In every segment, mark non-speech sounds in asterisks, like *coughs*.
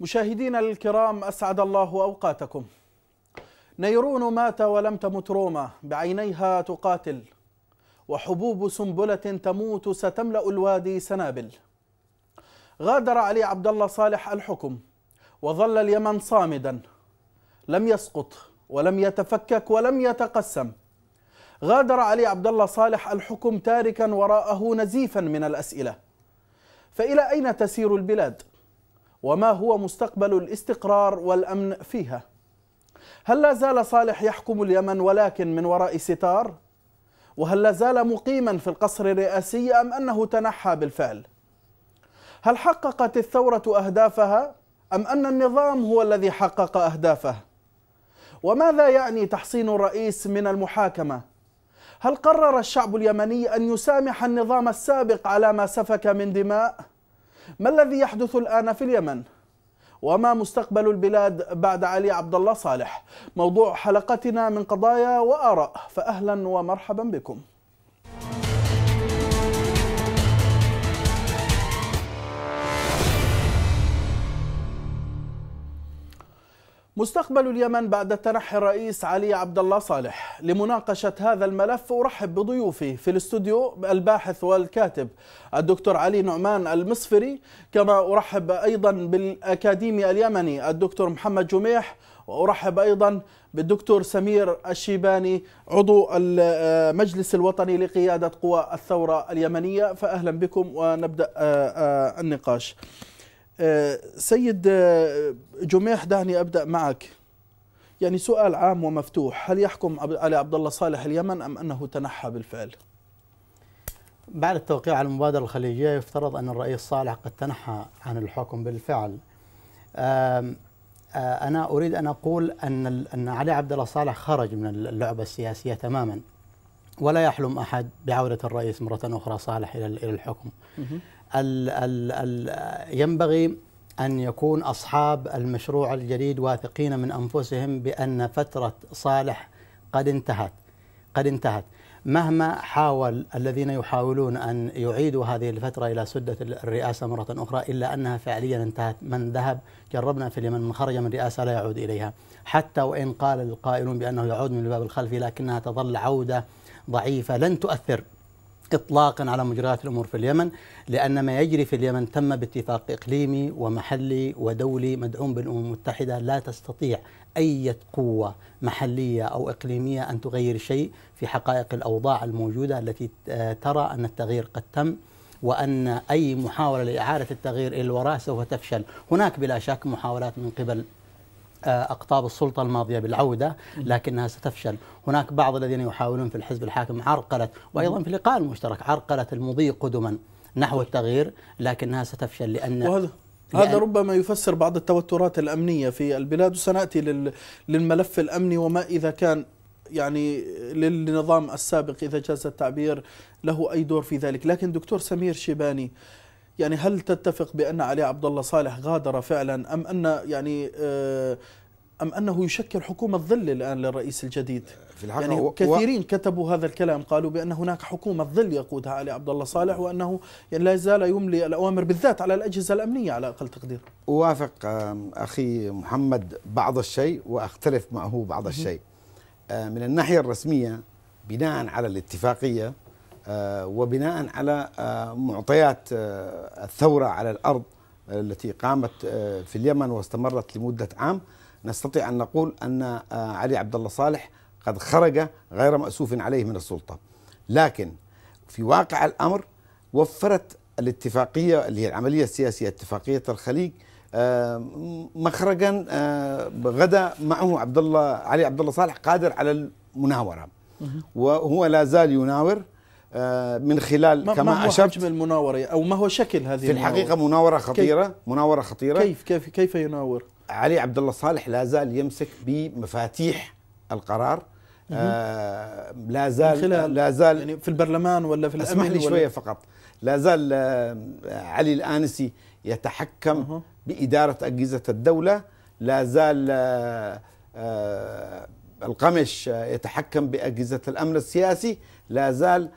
مشاهدينا الكرام أسعد الله أوقاتكم نيرون مات ولم تمت روما بعينيها تقاتل وحبوب سنبلة تموت ستملأ الوادي سنابل غادر علي عبد الله صالح الحكم وظل اليمن صامدا لم يسقط ولم يتفكك ولم يتقسم غادر علي عبد الله صالح الحكم تاركا وراءه نزيفا من الأسئلة فإلى أين تسير البلاد؟ وما هو مستقبل الاستقرار والأمن فيها هل لا زال صالح يحكم اليمن ولكن من وراء ستار؟ وهل لا زال مقيما في القصر الرئاسي أم أنه تنحى بالفعل؟ هل حققت الثورة أهدافها أم أن النظام هو الذي حقق أهدافه؟ وماذا يعني تحصين الرئيس من المحاكمة؟ هل قرر الشعب اليمني أن يسامح النظام السابق على ما سفك من دماء؟ ما الذي يحدث الآن في اليمن؟ وما مستقبل البلاد بعد علي عبد الله صالح موضوع حلقتنا من قضايا وآراء فأهلا ومرحبا بكم مستقبل اليمن بعد تنحي الرئيس علي عبد الله صالح لمناقشة هذا الملف أرحب بضيوفي في الاستوديو الباحث والكاتب الدكتور علي نعمان المصفري كما أرحب أيضا بالأكاديمي اليمني الدكتور محمد جميح وأرحب أيضا بالدكتور سمير الشيباني عضو المجلس الوطني لقيادة قوى الثورة اليمنية فأهلا بكم ونبدأ آه، آه، النقاش آه، سيد آه، جميح دعني ابدا معك يعني سؤال عام ومفتوح هل يحكم علي عبد الله صالح اليمن ام انه تنحى بالفعل بعد التوقيع على المبادرة الخليجية يفترض أن الرئيس صالح قد تنحى عن الحكم بالفعل أنا أريد أن أقول أن أن علي عبد الله صالح خرج من اللعبة السياسية تماما ولا يحلم أحد بعودة الرئيس مرة أخرى صالح إلى الحكم ال ال ال ينبغي أن يكون أصحاب المشروع الجديد واثقين من أنفسهم بأن فترة صالح قد انتهت قد انتهت مهما حاول الذين يحاولون أن يعيدوا هذه الفترة إلى سدة الرئاسة مرة أخرى إلا أنها فعليا انتهت من ذهب جربنا في اليمن من خرج من الرئاسه لا يعود إليها حتى وإن قال القائلون بأنه يعود من الباب الخلفي لكنها تظل عودة ضعيفة لن تؤثر إطلاقا على مجريات الأمور في اليمن لأن ما يجري في اليمن تم باتفاق إقليمي ومحلي ودولي مدعوم بالأمم المتحدة لا تستطيع أي قوة محلية أو إقليمية أن تغير شيء في حقائق الأوضاع الموجودة التي آه، ترى أن التغيير قد تم وأن أي محاولة لإعادة التغيير إلى الوراء سوف تفشل هناك بلا شك محاولات من قبل آه، أقطاب السلطة الماضية بالعودة لكنها ستفشل هناك بعض الذين يحاولون في الحزب الحاكم عرقلة وأيضا في اللقاء المشترك عرقلة المضي قدما نحو التغيير لكنها ستفشل لأن وهذا هذا ربما يفسر بعض التوترات الأمنية في البلاد وسنأتي للملف الأمني وما إذا كان يعني للنظام السابق إذا جاز التعبير له أي دور في ذلك لكن دكتور سمير شيباني يعني هل تتفق بأن علي عبد الله صالح غادر فعلا أم أن يعني آه، أم أنه يشكل حكومة ظل الآن للرئيس الجديد آه، في الحقيقة يعني كثيرين كتبوا هذا الكلام قالوا بأن هناك حكومة ظل يقودها علي عبد الله صالح وأنه يعني لا يزال يملي الأوامر بالذات على الأجهزة الأمنية على أقل تقدير أوافق أخي محمد بعض الشيء وأختلف معه بعض الشيء آه، من الناحية الرسمية بناء على الاتفاقية آه، وبناء على آه، معطيات آه، الثورة على الأرض التي قامت في اليمن واستمرت لمدة عام نستطيع أن نقول أن علي عبد الله صالح قد خرج غير مأسوف عليه من السلطة لكن في واقع الأمر وفرت الاتفاقية اللي هي العملية السياسية اتفاقية الخليج مخرجا غدا معه عبد الله علي عبد الله صالح قادر على المناوره وهو لا زال يناور آه، من خلال ما كما ما هو أشرت حجم المناورة أو ما هو شكل هذه في الحقيقة المناورة, مناورة خطيرة مناورة خطيرة كيف كيف كيف يناور؟ علي عبد الله صالح لا زال يمسك بمفاتيح القرار آه، لا زال لا زال يعني في البرلمان ولا في الأمن اسمح لي شوية فقط لا زال آه، علي الآنسي يتحكم بإدارة أجهزة الدولة لا زال القمش يتحكم بأجهزة الأمن السياسي لا زال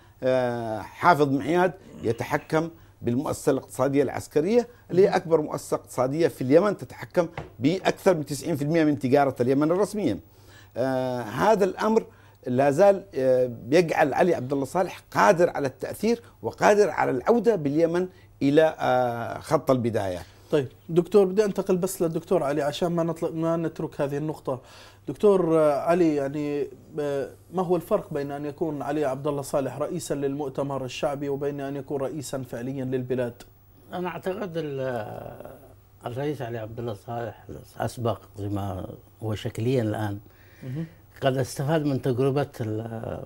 حافظ معياد يتحكم بالمؤسسة الاقتصادية العسكرية اللي هي أكبر مؤسسة اقتصادية في اليمن تتحكم بأكثر من 90% من تجارة اليمن الرسمية آه، هذا الأمر لا زال آه، يجعل علي عبد الله صالح قادر على التأثير وقادر على العودة باليمن إلى آه، خط البداية طيب دكتور بدي انتقل بس للدكتور علي عشان ما نطل... ما نترك هذه النقطة. دكتور آه، علي يعني آه، ما هو الفرق بين ان يكون علي عبد الله صالح رئيسا للمؤتمر الشعبي وبين ان يكون رئيسا فعليا للبلاد؟ انا اعتقد آه، الرئيس علي عبد الله صالح اسبق زي ما هو شكليا الان قد استفاد من تجربة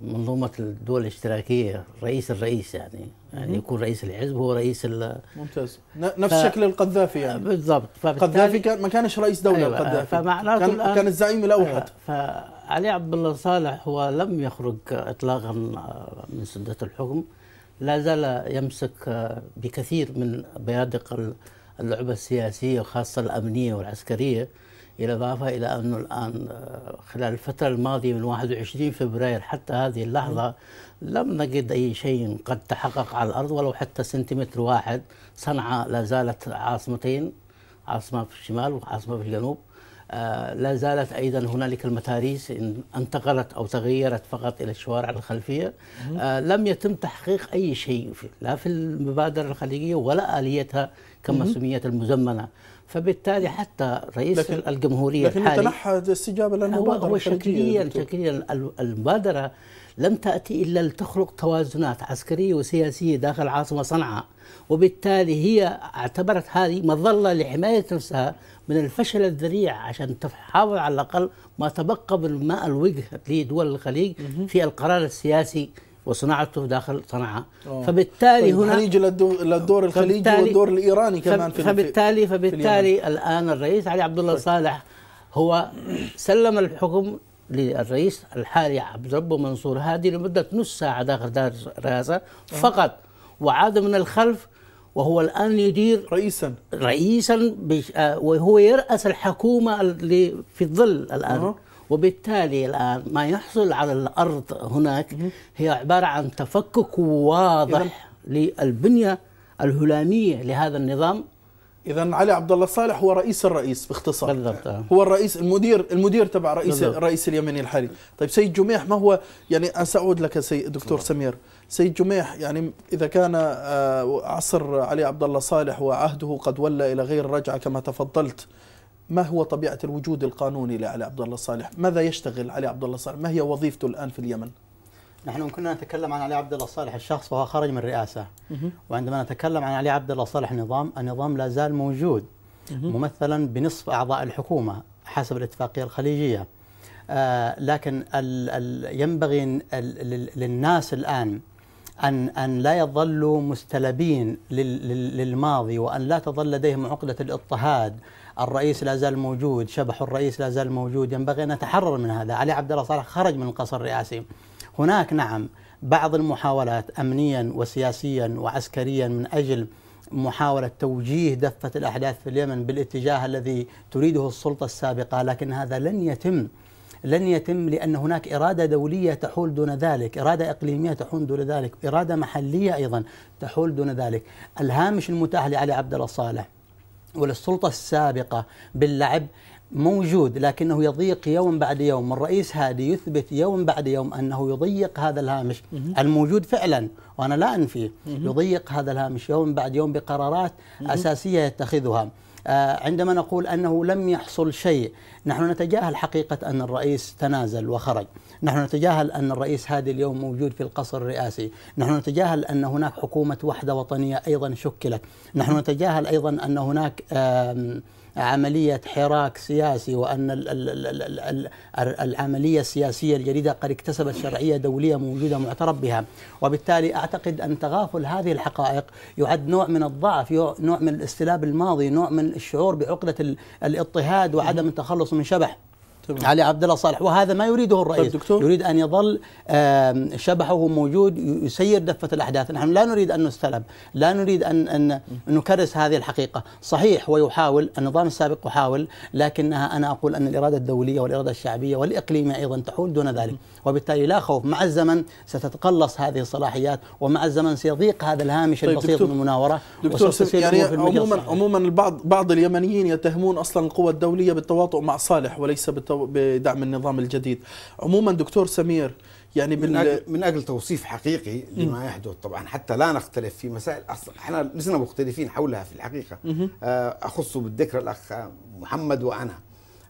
منظومة الدول الاشتراكية رئيس الرئيس يعني يعني يكون رئيس الحزب هو رئيس ال ممتاز نفس ف... شكل القذافي يعني بالضبط القذافي كان ما كانش رئيس دولة أيوة القذافي فمعناته كان, الآن... كان الزعيم الأوحد أيوة فعلي عبد الله صالح هو لم يخرج إطلاقا آه، من سدة الحكم لا زال يمسك آه، بكثير من بيادق اللعبة السياسية وخاصة الأمنية والعسكرية بالإضافة إلى أنه الآن آه، خلال الفترة الماضية من 21 فبراير حتى هذه اللحظة لم نجد أي شيء قد تحقق على الأرض ولو حتى سنتيمتر واحد صنعاء لا زالت عاصمتين عاصمة في الشمال وعاصمة في الجنوب آه، لا زالت ايضا هنالك المتاريس انتقلت او تغيرت فقط الى الشوارع الخلفيه آه، لم يتم تحقيق اي شيء في لا في المبادره الخليجيه ولا اليتها كما سميت المزمنه فبالتالي حتى رئيس لكن الجمهوريه لكن الحالي تنحى استجابه للمبادره هو شكليا شكليا المبادره لم تاتي الا لتخلق توازنات عسكريه وسياسيه داخل العاصمه صنعاء وبالتالي هي اعتبرت هذه مظله لحمايه نفسها من الفشل الذريع عشان تحاول على الاقل ما تبقى من ماء الوجه لدول الخليج في القرار السياسي وصناعته داخل صنعاء آه. فبالتالي طيب هنا الخليج للدور الخليجي والدور الايراني كمان في فبالتالي فبالتالي في الان الرئيس علي عبد الله طيب. صالح هو سلم الحكم للرئيس الحالي عبد ربه منصور هادي لمده نص ساعه داخل دار الرئاسه آه. فقط وعاد من الخلف وهو الان يدير رئيسا رئيسا آه، وهو يراس الحكومه اللي في الظل الان أوه. وبالتالي الآن ما يحصل على الأرض هناك هي عبارة عن تفكك واضح للبنية الهلامية لهذا النظام اذا علي عبد الله صالح هو رئيس الرئيس باختصار بالضبط هو الرئيس المدير المدير تبع رئيس بالضبط. الرئيس اليمني الحالي طيب سيد جميح ما هو يعني ساعود لك سيد دكتور بالضبط. سمير سيد جميح يعني اذا كان آه، عصر علي عبد الله صالح وعهده قد ولى الى غير رجعه كما تفضلت ما هو طبيعة الوجود القانوني لعلي عبد الله صالح؟ ماذا يشتغل علي عبد الله صالح؟ ما هي وظيفته الآن في اليمن؟ نحن كنا نتكلم عن علي عبد الله صالح الشخص وهو خرج من الرئاسة وعندما نتكلم عن علي عبد الله صالح النظام النظام لا زال موجود ممثلا بنصف أعضاء الحكومة حسب الاتفاقية الخليجية آه لكن ينبغي للناس الآن أن أن لا يظلوا مستلبين للماضي وأن لا تظل لديهم عقدة الاضطهاد الرئيس لا زال موجود شبح الرئيس لا زال موجود ينبغي أن نتحرر من هذا علي عبد الله صالح خرج من القصر الرئاسي هناك نعم بعض المحاولات أمنيا وسياسيا وعسكريا من أجل محاولة توجيه دفة الأحداث في اليمن بالاتجاه الذي تريده السلطة السابقة لكن هذا لن يتم لن يتم لأن هناك إرادة دولية تحول دون ذلك إرادة إقليمية تحول دون ذلك إرادة محلية أيضا تحول دون ذلك الهامش المتاح لعلي عبد الله صالح وللسلطة السابقة باللعب موجود لكنه يضيق يوم بعد يوم الرئيس هادي يثبت يوم بعد يوم أنه يضيق هذا الهامش الموجود فعلا وأنا لا أنفيه يضيق هذا الهامش يوم بعد يوم بقرارات أساسية يتخذها آه، عندما نقول أنه لم يحصل شيء نحن نتجاهل حقيقة أن الرئيس تنازل وخرج نحن نتجاهل أن الرئيس هادي اليوم موجود في القصر الرئاسي نحن نتجاهل أن هناك حكومة وحدة وطنية أيضا شكلت نحن نتجاهل أيضا أن هناك عملية حراك سياسي وأن العملية السياسية الجديدة قد اكتسبت شرعية دولية موجودة معترف بها وبالتالي أعتقد أن تغافل هذه الحقائق يعد نوع من الضعف نوع من الاستلاب الماضي نوع من الشعور بعقدة الاضطهاد وعدم التخلص من شبح طبعا. علي عبد الله صالح وهذا ما يريده الرئيس طيب دكتور. يريد ان يظل شبحه موجود يسير دفه الاحداث نحن لا نريد ان نستلم لا نريد ان ان نكرس هذه الحقيقه صحيح ويحاول النظام السابق يحاول لكنها انا اقول ان الاراده الدوليه والاراده الشعبيه والاقليميه ايضا تحول دون ذلك وبالتالي لا خوف مع الزمن ستتقلص هذه الصلاحيات ومع الزمن سيضيق هذا الهامش طيب البسيط دكتور. من المناوره دكتور يعني عموما عموما البعض بعض اليمنيين يتهمون اصلا القوى الدوليه بالتواطؤ مع صالح وليس بالتواطؤ بدعم النظام الجديد عموما دكتور سمير يعني من أجل, من أجل توصيف حقيقي لما يحدث طبعا حتى لا نختلف في مسائل أصلا احنا لسنا مختلفين حولها في الحقيقة آه، أخص بالذكر الأخ محمد وأنا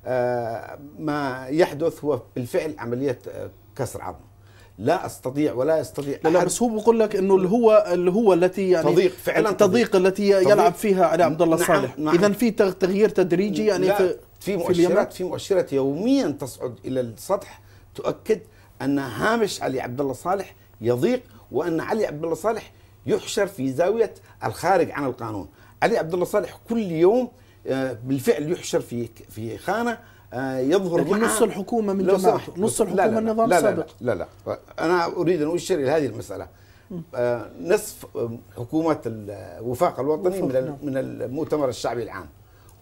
آه، ما يحدث هو بالفعل عملية آه، كسر عظم لا استطيع ولا يستطيع لا, لا بس هو بقول لك انه اللي هو اللي هو التي يعني تضيق فعلا تضيق التي يلعب فيها علي عبد الله نعم صالح نعم اذا في تغيير تدريجي يعني لا في في مؤشرات في, في مؤشرات يوميا تصعد الى السطح تؤكد ان هامش علي عبد الله صالح يضيق وان علي عبد الله صالح يحشر في زاويه الخارج عن القانون علي عبد الله صالح كل يوم آه، بالفعل يحشر في في خانه آه، يظهر لكن نص الحكومه من جماعته نص الحكومه النظام لا لا السابق لا لا, لا لا انا اريد ان اشير الى هذه المساله آه، نصف حكومه الوفاق الوطني من نعم. من المؤتمر الشعبي العام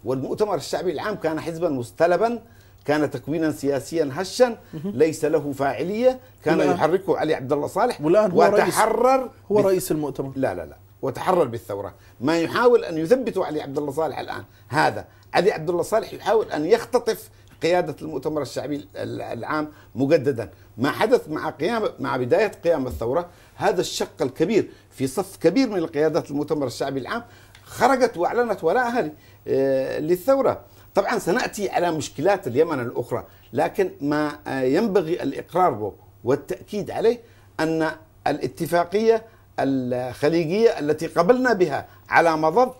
والمؤتمر الشعبي العام كان حزبا مستلبا كان تكوينا سياسيا هشا ليس له فاعليه كان يحركه علي عبد الله صالح والان هو وتحرر رئيس هو رئيس المؤتمر لا لا لا وتحرر بالثوره ما يحاول ان يثبته علي عبد الله صالح الان هذا علي عبد الله صالح يحاول ان يختطف قياده المؤتمر الشعبي العام مجددا ما حدث مع قيام مع بدايه قيام الثوره هذا الشق الكبير في صف كبير من القيادات المؤتمر الشعبي العام خرجت واعلنت ولاءها آه، للثوره طبعا سناتي على مشكلات اليمن الاخرى لكن ما آه، ينبغي الاقرار به والتاكيد عليه ان الاتفاقيه الخليجيه التي قبلنا بها على مضض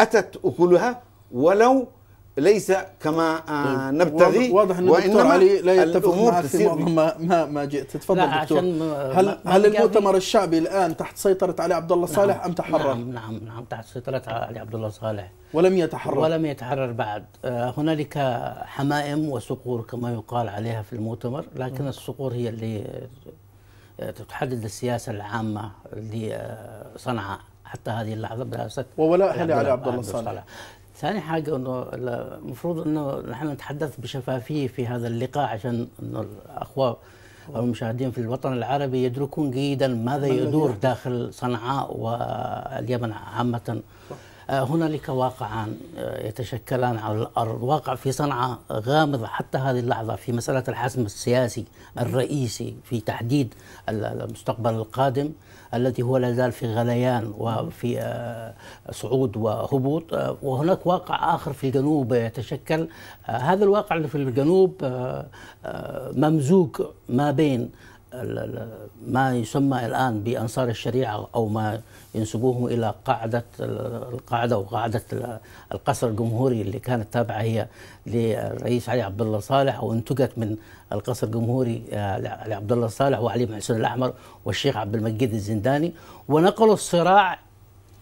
اتت اكلها ولو ليس كما آه، طيب، نبتغي واضح ان الدكتور علي لا يتفق معك في معظم ما, ما ما جئت تفضل دكتور هل هل المؤتمر الشعبي الان تحت سيطره علي عبد الله صالح نعم ام تحرر؟ نعم نعم نعم تحت سيطره علي عبد الله صالح ولم يتحرر ولم يتحرر بعد آه، هنالك حمائم وصقور كما يقال عليها في المؤتمر لكن نعم. الصقور هي اللي آه، تحدد السياسه العامه لصنعاء حتى هذه اللحظه برئاسه وولاء هلي علي عبد الله صالح ثاني حاجة انه المفروض انه نحن نتحدث بشفافية في هذا اللقاء عشان انه الاخوة او المشاهدين في الوطن العربي يدركون جيدا ماذا يدور داخل صنعاء واليمن عامة. صح. آه، هنالك واقعان آه، يتشكلان على الارض، واقع في صنعاء غامض حتى هذه اللحظه في مساله الحسم السياسي الرئيسي في تحديد المستقبل القادم الذي هو لا في غليان وفي آه، صعود وهبوط، وهناك واقع اخر في الجنوب يتشكل، هذا الواقع اللي في الجنوب ممزوج ما بين ما يسمى الآن بأنصار الشريعة أو ما ينسبوه إلى قاعدة القاعدة وقاعدة القصر الجمهوري اللي كانت تابعة هي للرئيس علي عبد الله صالح وانتجت من القصر الجمهوري آه، علي عبد الله صالح وعلي بن حسين الأحمر والشيخ عبد المجيد الزنداني ونقلوا الصراع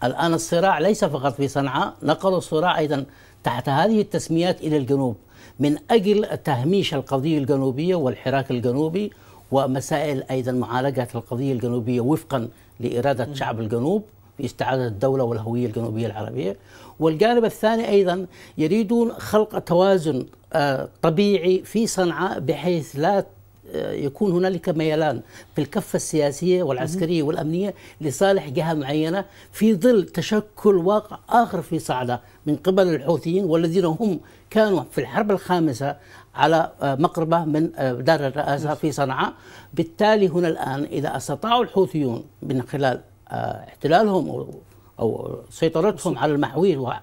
الآن الصراع ليس فقط في صنعاء نقلوا الصراع أيضا تحت هذه التسميات إلى الجنوب من أجل تهميش القضية الجنوبية والحراك الجنوبي ومسائل أيضا معالجة القضية الجنوبية وفقا لإرادة شعب الجنوب باستعادة الدولة والهوية الجنوبية العربية والجانب الثاني أيضا يريدون خلق توازن آه، طبيعي في صنعاء بحيث لا آه، يكون هنالك ميلان في الكفة السياسية والعسكرية والأمنية لصالح جهة معينة في ظل تشكل واقع آخر في صعدة من قبل الحوثيين والذين هم كانوا في الحرب الخامسة على آه، مقربة من آه، دار الرئاسة في صنعاء بالتالي هنا الآن إذا استطاعوا الحوثيون من خلال آه، احتلالهم أو سيطرتهم على المحوير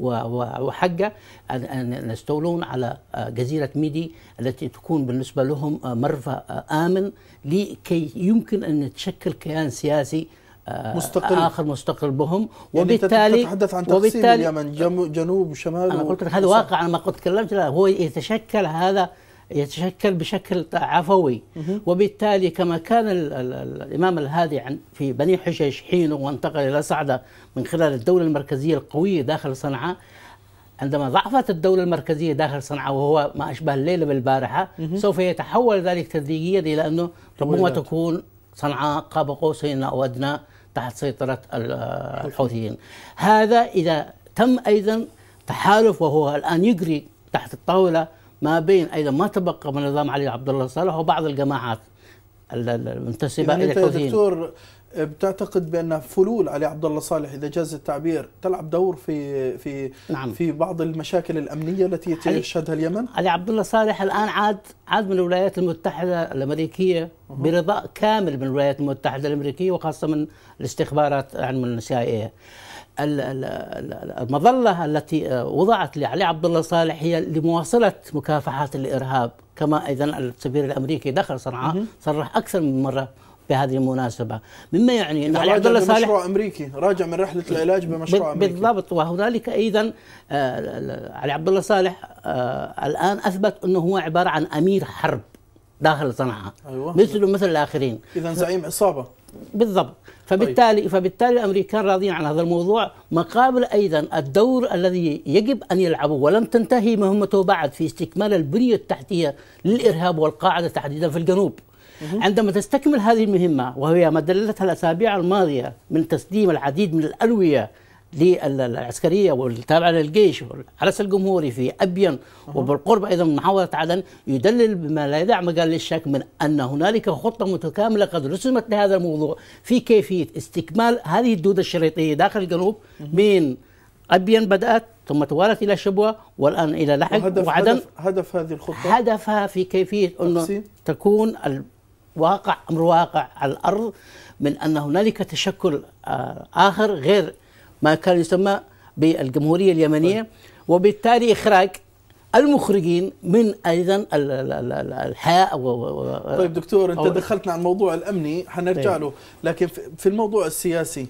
وحقه ان يستولون على جزيره ميدي التي تكون بالنسبه لهم مرفأ امن لكي يمكن ان يتشكل كيان سياسي مستقل اخر مستقل بهم يعني وبالتالي تتحدث عن تقسيم وبالتالي اليمن جنوب شمال انا قلت لك هذا واقع انا ما قلت تكلمت لا هو يتشكل هذا يتشكل بشكل عفوي وبالتالي كما كان الـ الـ الامام الهادي عن في بني حشيش حين وانتقل الى صعده من خلال الدوله المركزيه القويه داخل صنعاء عندما ضعفت الدولة المركزية داخل صنعاء وهو ما أشبه الليلة بالبارحة سوف يتحول ذلك تدريجيا إلى أنه ربما تكون صنعاء قاب قوسين أو أدنى تحت سيطرة الحوثيين هذا إذا تم أيضا تحالف وهو الآن يجري تحت الطاولة ما بين أيضا ما تبقى من نظام علي عبد الله صالح وبعض الجماعات المنتسبة يعني إلى الحوثيين دكتور بتعتقد بان فلول علي عبد الله صالح اذا جاز التعبير تلعب دور في في نعم. في بعض المشاكل الامنيه التي تشهدها اليمن؟ علي عبد الله صالح الان عاد عاد من الولايات المتحده الامريكيه برضاء كامل من الولايات المتحده الامريكيه وخاصه من الاستخبارات عن من السي اي المظله التي آه، وضعت لعلي عبد الله صالح هي لمواصله مكافحه الارهاب كما اذا السفير الامريكي دخل صنعاء صرح اكثر من مره بهذه المناسبة مما يعني أن يعني آه، علي عبد الله صالح مشروع أمريكي راجع من رحلة العلاج بمشروع أمريكي بالضبط وهنالك أيضا علي عبد الله صالح الآن أثبت أنه هو عبارة عن أمير حرب داخل صنعاء أيوة. مثله مثل الآخرين إذا زعيم عصابة بالضبط طيب. فبالتالي طيب. فبالتالي الامريكان راضين عن هذا الموضوع مقابل ايضا الدور الذي يجب ان يلعبه ولم تنتهي مهمته بعد في استكمال البنيه التحتيه للارهاب والقاعده تحديدا في الجنوب عندما تستكمل هذه المهمة وهي ما دلتها الأسابيع الماضية من تسليم العديد من الألوية للعسكريه والتابعه للجيش والعرس الجمهوري في ابين وبالقرب ايضا من محافظه عدن يدلل بما لا يدع مجال للشك من ان هنالك خطه متكامله قد رسمت لهذا الموضوع في كيفيه استكمال هذه الدوده الشريطيه داخل الجنوب من ابين بدات ثم توالت الى شبوه والان الى لحج وعدن هدف, هدف هذه الخطه هدفها في كيفيه انه تكون واقع امر واقع على الارض من ان هنالك تشكل آه، اخر غير ما كان يسمى بالجمهوريه اليمنيه طيب. وبالتالي اخراج المخرجين من ايضا الحياه و... طيب دكتور انت دخلتنا على الموضوع الامني حنرجع طيب. له لكن في الموضوع السياسي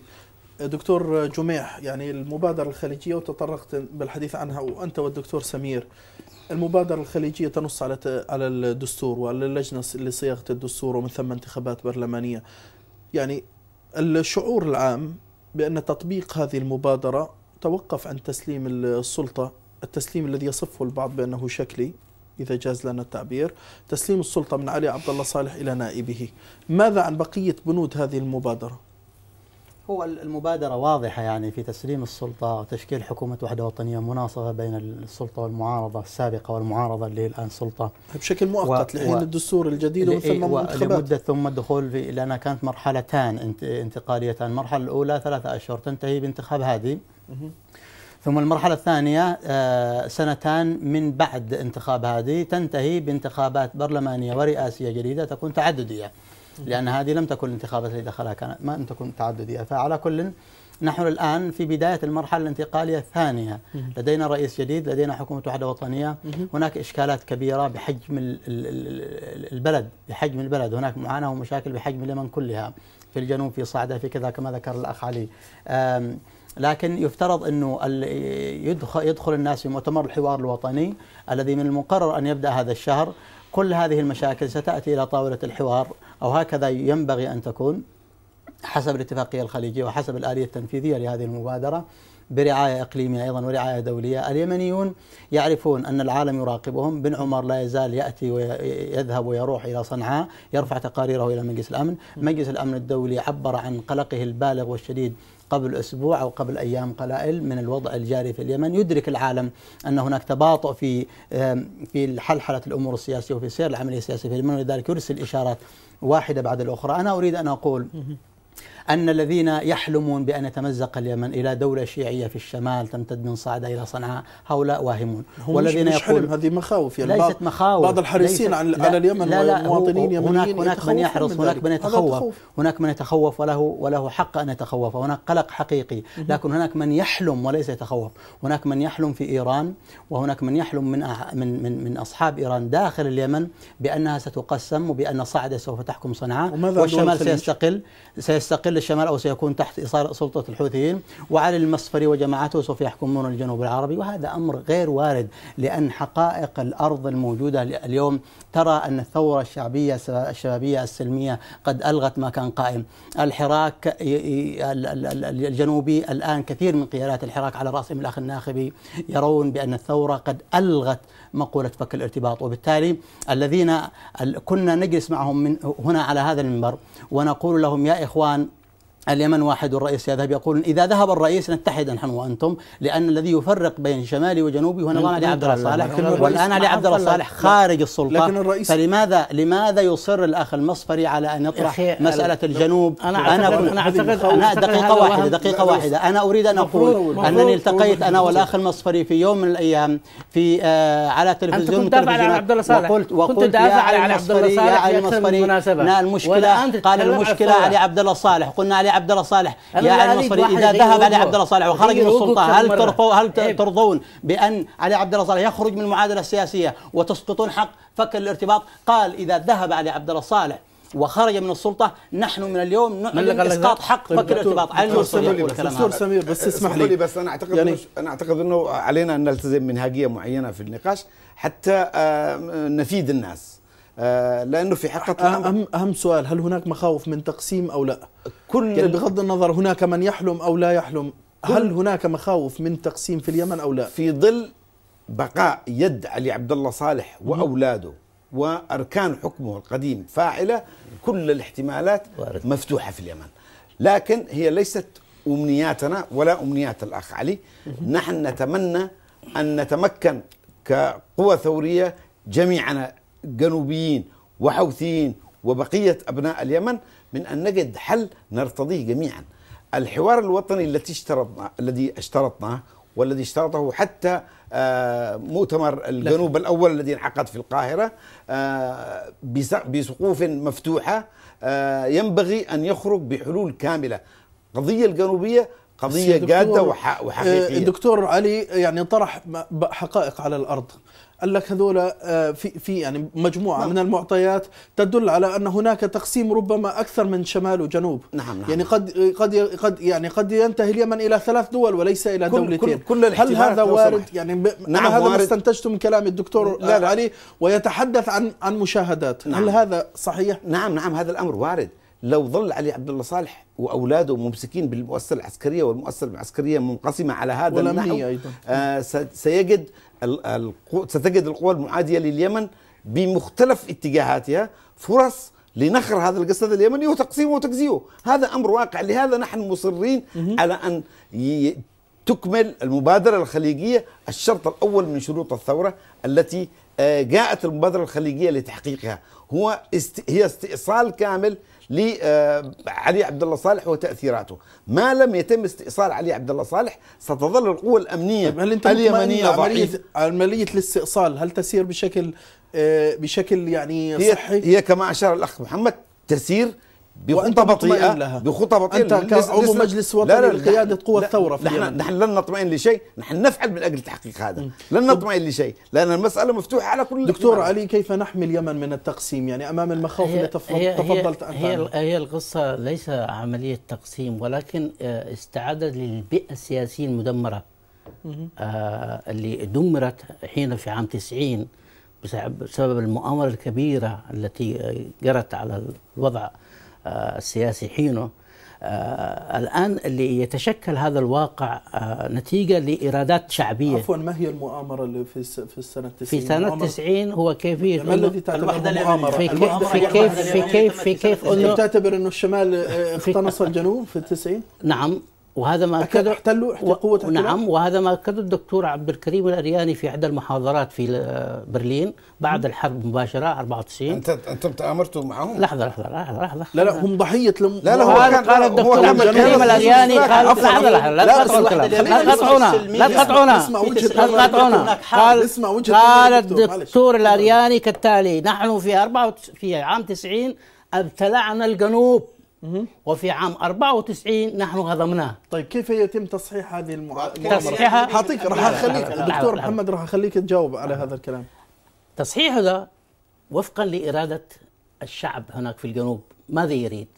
دكتور جميح يعني المبادرة الخليجية وتطرقت بالحديث عنها وأنت والدكتور سمير المبادرة الخليجية تنص على على الدستور وعلى اللجنة لصياغة الدستور ومن ثم انتخابات برلمانية يعني الشعور العام بأن تطبيق هذه المبادرة توقف عن تسليم السلطة التسليم الذي يصفه البعض بأنه شكلي إذا جاز لنا التعبير تسليم السلطة من علي عبد الله صالح إلى نائبه ماذا عن بقية بنود هذه المبادرة؟ هو المبادرة واضحة يعني في تسليم السلطة وتشكيل حكومة وحدة وطنية مناصفة بين السلطة والمعارضة السابقة والمعارضة اللي الآن سلطة بشكل مؤقت و... لحين الدستور الجديد ومن ثم إيه، لمدة ثم الدخول في لأنها كانت مرحلتان انتقاليتان المرحلة الأولى ثلاثة أشهر تنتهي بانتخاب هادي ثم المرحلة الثانية آه، سنتان من بعد انتخاب هذه تنتهي بانتخابات برلمانية ورئاسية جديدة تكون تعددية لأن هذه لم تكن الانتخابات التي دخلها كانت ما لم تكن تعددية فعلى كل نحن الآن في بداية المرحلة الانتقالية الثانية لدينا رئيس جديد لدينا حكومة وحدة وطنية هناك إشكالات كبيرة بحجم البلد بحجم البلد هناك معاناة ومشاكل بحجم اليمن كلها في الجنوب في صعده في كذا كما ذكر الاخ علي لكن يفترض انه يدخل يدخل الناس في مؤتمر الحوار الوطني الذي من المقرر ان يبدا هذا الشهر كل هذه المشاكل ستاتي الى طاوله الحوار او هكذا ينبغي ان تكون حسب الاتفاقيه الخليجيه وحسب الاليه التنفيذيه لهذه المبادره برعاية إقليمية أيضا ورعاية دولية اليمنيون يعرفون أن العالم يراقبهم بن عمر لا يزال يأتي ويذهب ويروح إلى صنعاء يرفع تقاريره إلى مجلس الأمن مجلس الأمن الدولي عبر عن قلقه البالغ والشديد قبل اسبوع او قبل ايام قلائل من الوضع الجاري في اليمن يدرك العالم ان هناك تباطؤ في في حلحله الامور السياسيه وفي سير العمليه السياسيه في اليمن ولذلك يرسل اشارات واحده بعد الاخرى انا اريد ان اقول أن الذين يحلمون بأن يتمزق اليمن إلى دولة شيعية في الشمال تمتد من صعدة إلى صنعاء هؤلاء واهمون والذين مش يقول حلم هذه مخاوف يعني ليست مخاوف بعض الحريصين على, على اليمن لا لا مواطنين يمنيين هناك هناك من يحرص من هناك من يتخوف هناك من يتخوف وله وله حق أن يتخوف هناك قلق حقيقي لكن هناك من يحلم وليس يتخوف هناك من يحلم في إيران وهناك من يحلم من من من, من أصحاب إيران داخل اليمن بأنها ستقسم وبأن صعدة سوف تحكم صنعاء والشمال سيستقل سيستقل يحتل الشمال أو سيكون تحت إصارة سلطة الحوثيين وعلي المصفري وجماعته سوف يحكمون الجنوب العربي وهذا أمر غير وارد لأن حقائق الأرض الموجودة اليوم ترى أن الثورة الشعبية الشبابية السلمية قد ألغت ما كان قائم الحراك الجنوبي الآن كثير من قيادات الحراك على رأسهم الأخ الناخبي يرون بأن الثورة قد ألغت مقولة فك الارتباط وبالتالي الذين كنا نجلس معهم من هنا على هذا المنبر ونقول لهم يا إخوان اليمن واحد والرئيس يذهب يقول إذا ذهب الرئيس نتحد نحن وأنتم لأن الذي يفرق بين شمالي وجنوبي هو نظام علي عبد الله صالح والآن علي عبد الله صالح خارج السلطة لكن الرئيس فلماذا لماذا يصر الأخ المصفري على أن يطرح مسألة الجنوب أنا أعتقد أنا, أعتقد أنا دقيقة واحدة دقيقة واحدة أنا أريد أن أقول أنني التقيت أنا والأخ المصفري في يوم من الأيام في آه على تلفزيون أنت كنت على عبد الله صالح وقلت وقلت كنت يا علي عبد الله صالح المصفري المشكلة قال المشكلة علي عبد الله صالح قلنا علي عبد الله صالح يا المصري اذا ذهب علي عبد الله صالح وخرج من السلطه هل ترضون هل إيه. ترضون بان علي عبد الله صالح يخرج من المعادله السياسيه وتسقطون حق فك الارتباط قال اذا ذهب علي عبد الله صالح وخرج من السلطه نحن من اليوم نعمل اسقاط حق طيب، فك الارتباط على المرسل دكتور سمير بس اسمح لي بس انا اعتقد يعني انا اعتقد انه علينا ان نلتزم منهاجية معينه في النقاش حتى آه، نفيد الناس آه، لانه في حقيقه أه، اهم اهم سؤال هل هناك مخاوف من تقسيم او لا؟ كل يعني بغض النظر هناك من يحلم او لا يحلم، هل هناك مخاوف من تقسيم في اليمن او لا؟ في ظل بقاء يد علي عبد الله صالح واولاده واركان حكمه القديم فاعله كل الاحتمالات مفتوحه في اليمن لكن هي ليست امنياتنا ولا امنيات الاخ علي نحن نتمنى ان نتمكن كقوى ثوريه جميعنا جنوبيين وحوثيين وبقية أبناء اليمن من أن نجد حل نرتضيه جميعا الحوار الوطني التي اشترطنا الذي اشترطناه والذي اشترطه حتى آه، مؤتمر الجنوب الأول الذي انعقد في القاهرة آه، بسقوف مفتوحة آه، ينبغي أن يخرج بحلول كاملة قضية الجنوبية قضية جادة وحقيقية الدكتور علي يعني طرح حقائق على الأرض قال لك هذول آه، في في يعني مجموعه نعم. من المعطيات تدل على ان هناك تقسيم ربما اكثر من شمال وجنوب نعم نعم يعني قد قد قد يعني قد ينتهي اليمن الى ثلاث دول وليس الى كل دولتين كل, كل هل هذا وارد يعني نعم هذا ما استنتجته من كلام الدكتور لا لا. علي ويتحدث عن عن مشاهدات نعم. هل هذا صحيح نعم نعم هذا الامر وارد لو ظل علي عبد الله صالح واولاده ممسكين بالمؤسسه العسكريه والمؤسسه العسكريه منقسمه على هذا النحو أيضا. آه سيجد ستجد القوى المعادية لليمن بمختلف اتجاهاتها فرص لنخر هذا الجسد اليمني وتقسيمه وتجزئه هذا أمر واقع لهذا نحن مصرين على أن تكمل المبادرة الخليجية الشرط الأول من شروط الثورة التي آه، جاءت المبادرة الخليجية لتحقيقها هو است... هي استئصال كامل لعلي آه، عبد الله صالح وتاثيراته، ما لم يتم استئصال علي عبد الله صالح ستظل القوى الامنيه طيب، هل انت اليمنيه عمليه عمليه الاستئصال هل تسير بشكل آه، بشكل يعني هي صحي؟ هي كما اشار الاخ محمد تسير وانت بطيئة بخطى بطيئة أنت كعضو مجلس وطني لا لا لقيادة قوى الثورة في نحن, اليمن. نحن لن نطمئن لشيء نحن نفعل من أجل تحقيق هذا لن نطمئن لشيء لأن المسألة مفتوحة على كل دكتور نعم. علي كيف نحمي اليمن من التقسيم يعني أمام المخاوف هي هي تفضلت أنت هي, هي القصة ليس عملية تقسيم ولكن آه، استعادة للبيئة السياسية المدمرة آه، اللي دمرت حين في عام 90 بسبب المؤامرة الكبيرة التي آه، جرت على الوضع آه، السياسي حينه آه، الآن اللي يتشكل هذا الواقع آه، نتيجة لإيرادات شعبية عفوا ما هي المؤامرة اللي في في السنة 90 في سنة 90 هو كيفية يعني ما الذي تعتبر مؤامرة في, في كيف في كيف في كيف أنه تعتبر أنه الشمال اقتنص الجنوب في 90 نعم وهذا ما اكده احتلوا احتل قوه احتلال نعم وهذا ما اكده الدكتور عبد الكريم الارياني في احدى المحاضرات في برلين بعد الحرب مباشره 94 انت انتم تامرتوا معهم لحظه لحظه لحظه لحظه لا لا هم ضحيه لم... لا لا هو قال, كان قال الدكتور عبد الكريم الارياني قال لحظه لحظه لا لا لا تقطعونا لا تقطعونا لا تقطعونا قال قال الدكتور الارياني كالتالي نحن في 94 في عام 90 ابتلعنا الجنوب وفي عام 94 نحن هضمناه طيب كيف يتم تصحيح هذه المؤامره؟ تصحيحها حاطيك راح اخليك دكتور محمد راح اخليك تجاوب على هذا الكلام تصحيح هذا وفقا لاراده الشعب هناك في الجنوب ماذا يريد؟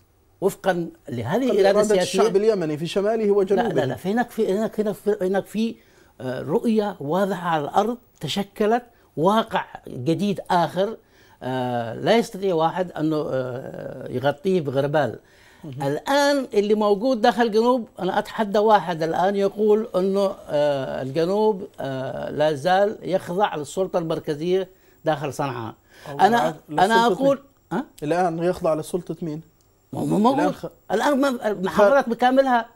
وفقا لهذه الاراده السياسيه الشعب اليمني في شماله وجنوبه لا لا لا في هناك في هناك هناك في, هناك في آه، رؤيه واضحه على الارض تشكلت واقع جديد اخر آه، لا يستطيع واحد انه آه، يغطيه بغربال الان اللي موجود داخل الجنوب انا اتحدى واحد الان يقول انه آه، الجنوب لا زال يخضع للسلطه المركزيه داخل صنعاء انا انا اقول الان يخضع لسلطه مين؟ موجود الان محافظات بكاملها يعني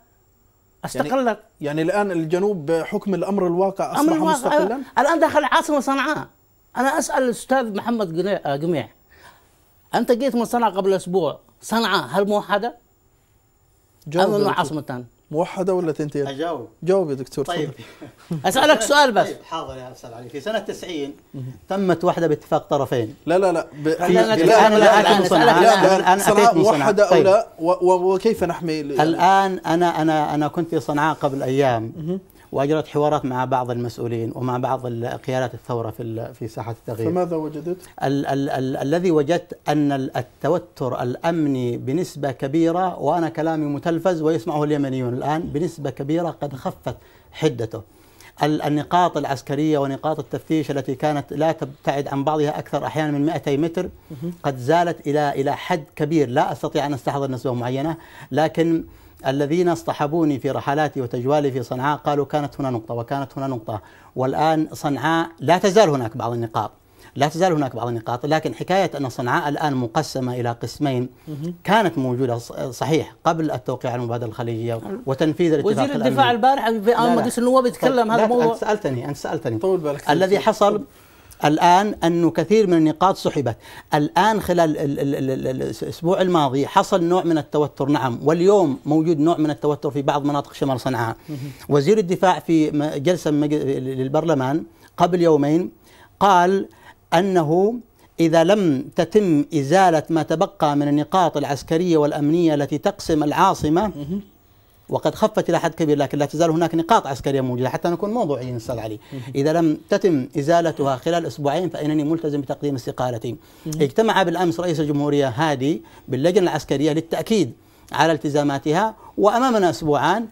استقلت يعني, يعني الان الجنوب بحكم الامر الواقع اصبح الواقع أيوة. مستقلا؟ الان داخل العاصمه صنعاء انا اسال الاستاذ محمد قميع آه، انت جيت من صنعاء قبل اسبوع صنعاء هل موحده؟ جاوب ام عاصمتان؟ موحده ولا تنتين؟ اجاوب جاوب يا دكتور طيب *laughs* اسالك سؤال بس طيب حاضر يا استاذ علي في سنه 90 تمت وحده باتفاق طرفين لا لا لا ب... لا لا انا الان انا صنعاء موحده او طيب. لا وكيف نحمي الان انا انا انا كنت في صنعاء قبل ايام واجرت حوارات مع بعض المسؤولين ومع بعض قيادات الثوره في في ساحه التغيير. فماذا وجدت؟ ال ال ال الذي وجدت ان التوتر الامني بنسبه كبيره وانا كلامي متلفز ويسمعه اليمنيون الان بنسبه كبيره قد خفت حدته. النقاط العسكريه ونقاط التفتيش التي كانت لا تبتعد عن بعضها اكثر احيانا من 200 متر قد زالت الى الى حد كبير لا استطيع ان استحضر نسبه معينه لكن الذين اصطحبوني في رحلاتي وتجوالي في صنعاء قالوا كانت هنا نقطة وكانت هنا نقطة والآن صنعاء لا تزال هناك بعض النقاط لا تزال هناك بعض النقاط لكن حكاية أن صنعاء الآن مقسمة إلى قسمين كانت موجودة صحيح قبل التوقيع على المبادرة الخليجية وتنفيذ الاتفاق وزير الدفاع البارحة في امام مجلس النواب يتكلم هذا الموضوع أنت سألتني أنت سألتني طول بالك الذي حصل الآن أنه كثير من النقاط سحبت الآن خلال الأسبوع الماضي حصل نوع من التوتر نعم واليوم موجود نوع من التوتر في بعض مناطق شمال صنعاء وزير الدفاع في جلسة للبرلمان قبل يومين قال أنه إذا لم تتم إزالة ما تبقى من النقاط العسكرية والأمنية التي تقسم العاصمة وقد خفت الى حد كبير لكن لا تزال هناك نقاط عسكريه موجوده حتى نكون موضوعيين استاذ علي اذا لم تتم ازالتها خلال اسبوعين فانني ملتزم بتقديم استقالتي اجتمع بالامس رئيس الجمهوريه هادي باللجنه العسكريه للتاكيد على التزاماتها وامامنا اسبوعان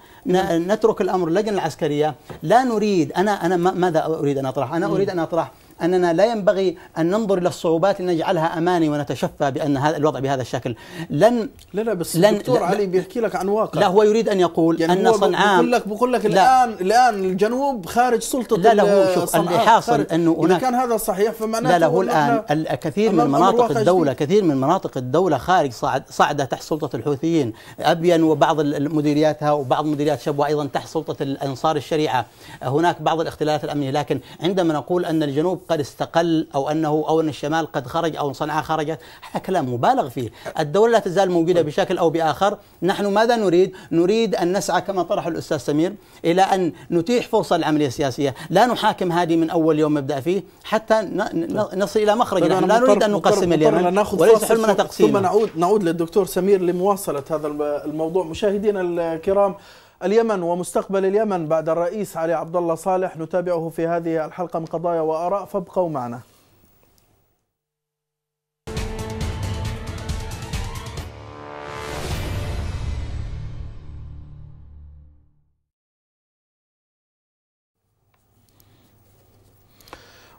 نترك الامر للجنه العسكريه لا نريد انا انا ماذا اريد ان اطرح انا اريد ان اطرح أننا لا ينبغي أن ننظر إلى الصعوبات لنجعلها أماني ونتشفى بأن هذا الوضع بهذا الشكل لن لا لا بس لن الدكتور علي بيحكي لك عن واقع لا هو يريد أن يقول يعني أن صنعاء بقول لك بقول لك الآن الآن الجنوب خارج سلطة لا لا هو شوف اللي حاصل أنه هناك إذا كان هذا صحيح فمعناته لا لا هو الآن كثير من مناطق الدولة كثير من مناطق الدولة خارج صعد صعدة تحت سلطة الحوثيين أبين وبعض مديرياتها وبعض مديريات شبوة أيضا تحت سلطة الأنصار الشريعة هناك بعض الاختلالات الأمنية لكن عندما نقول أن الجنوب قد استقل أو أنه أو أن الشمال قد خرج أو صنعاء خرجت هذا كلام مبالغ فيه الدولة لا تزال موجودة نعم. بشكل أو بآخر نحن ماذا نريد؟ نريد أن نسعى كما طرح الأستاذ سمير إلى أن نتيح فرصة للعملية السياسية لا نحاكم هذه من أول يوم نبدأ فيه حتى نعم. نصل إلى مخرج نحن لا نريد أن نقسم اليمن وليس حلمنا تقسيم ثم نعود نعود للدكتور سمير لمواصلة هذا الموضوع مشاهدينا الكرام اليمن ومستقبل اليمن بعد الرئيس علي عبد الله صالح نتابعه في هذه الحلقة من قضايا وآراء فابقوا معنا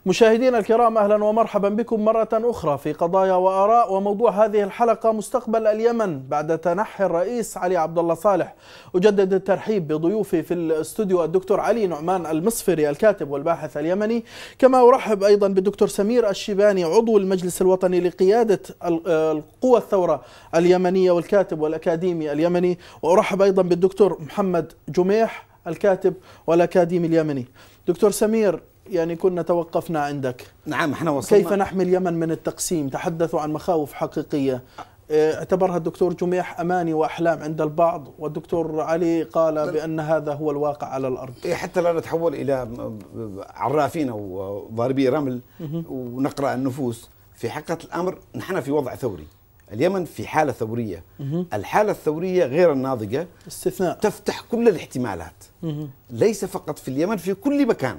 مشاهدينا الكرام اهلا ومرحبا بكم مره اخرى في قضايا واراء وموضوع هذه الحلقه مستقبل اليمن بعد تنحي الرئيس علي عبد الله صالح اجدد الترحيب بضيوفي في الاستوديو الدكتور علي نعمان المصفري الكاتب والباحث اليمني كما ارحب ايضا بالدكتور سمير الشيباني عضو المجلس الوطني لقياده القوى الثوره اليمنيه والكاتب والاكاديمي اليمني وارحب ايضا بالدكتور محمد جميح الكاتب والاكاديمي اليمني دكتور سمير يعني كنا توقفنا عندك نعم احنا وصلنا كيف نحمي اليمن من التقسيم تحدثوا عن مخاوف حقيقية إيه، اعتبرها الدكتور جميح أماني وأحلام عند البعض والدكتور علي قال بأن هذا هو الواقع على الأرض إيه، حتى لا نتحول إلى عرافين أو ضاربي رمل ونقرأ النفوس في حقيقة الأمر نحن في وضع ثوري اليمن في حالة ثورية الحالة الثورية غير الناضجة استثناء تفتح كل الاحتمالات ليس فقط في اليمن في كل مكان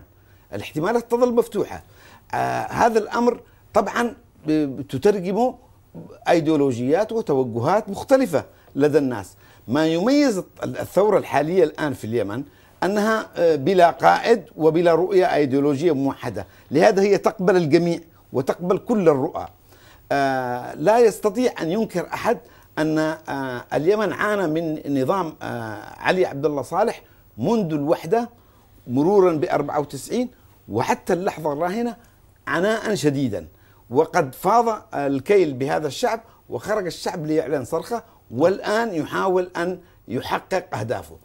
الاحتمالات تظل مفتوحة آه هذا الأمر طبعا تترجمه أيديولوجيات وتوجهات مختلفة لدى الناس ما يميز الثورة الحالية الآن في اليمن أنها آه، بلا قائد وبلا رؤية أيديولوجية موحدة لهذا هي تقبل الجميع وتقبل كل الرؤى آه لا يستطيع أن ينكر أحد أن آه اليمن عانى من نظام آه علي عبد الله صالح منذ الوحدة مرورا ب 94 وحتى اللحظة الراهنة عناء شديدا وقد فاض الكيل بهذا الشعب وخرج الشعب ليعلن صرخة والآن يحاول أن يحقق أهدافه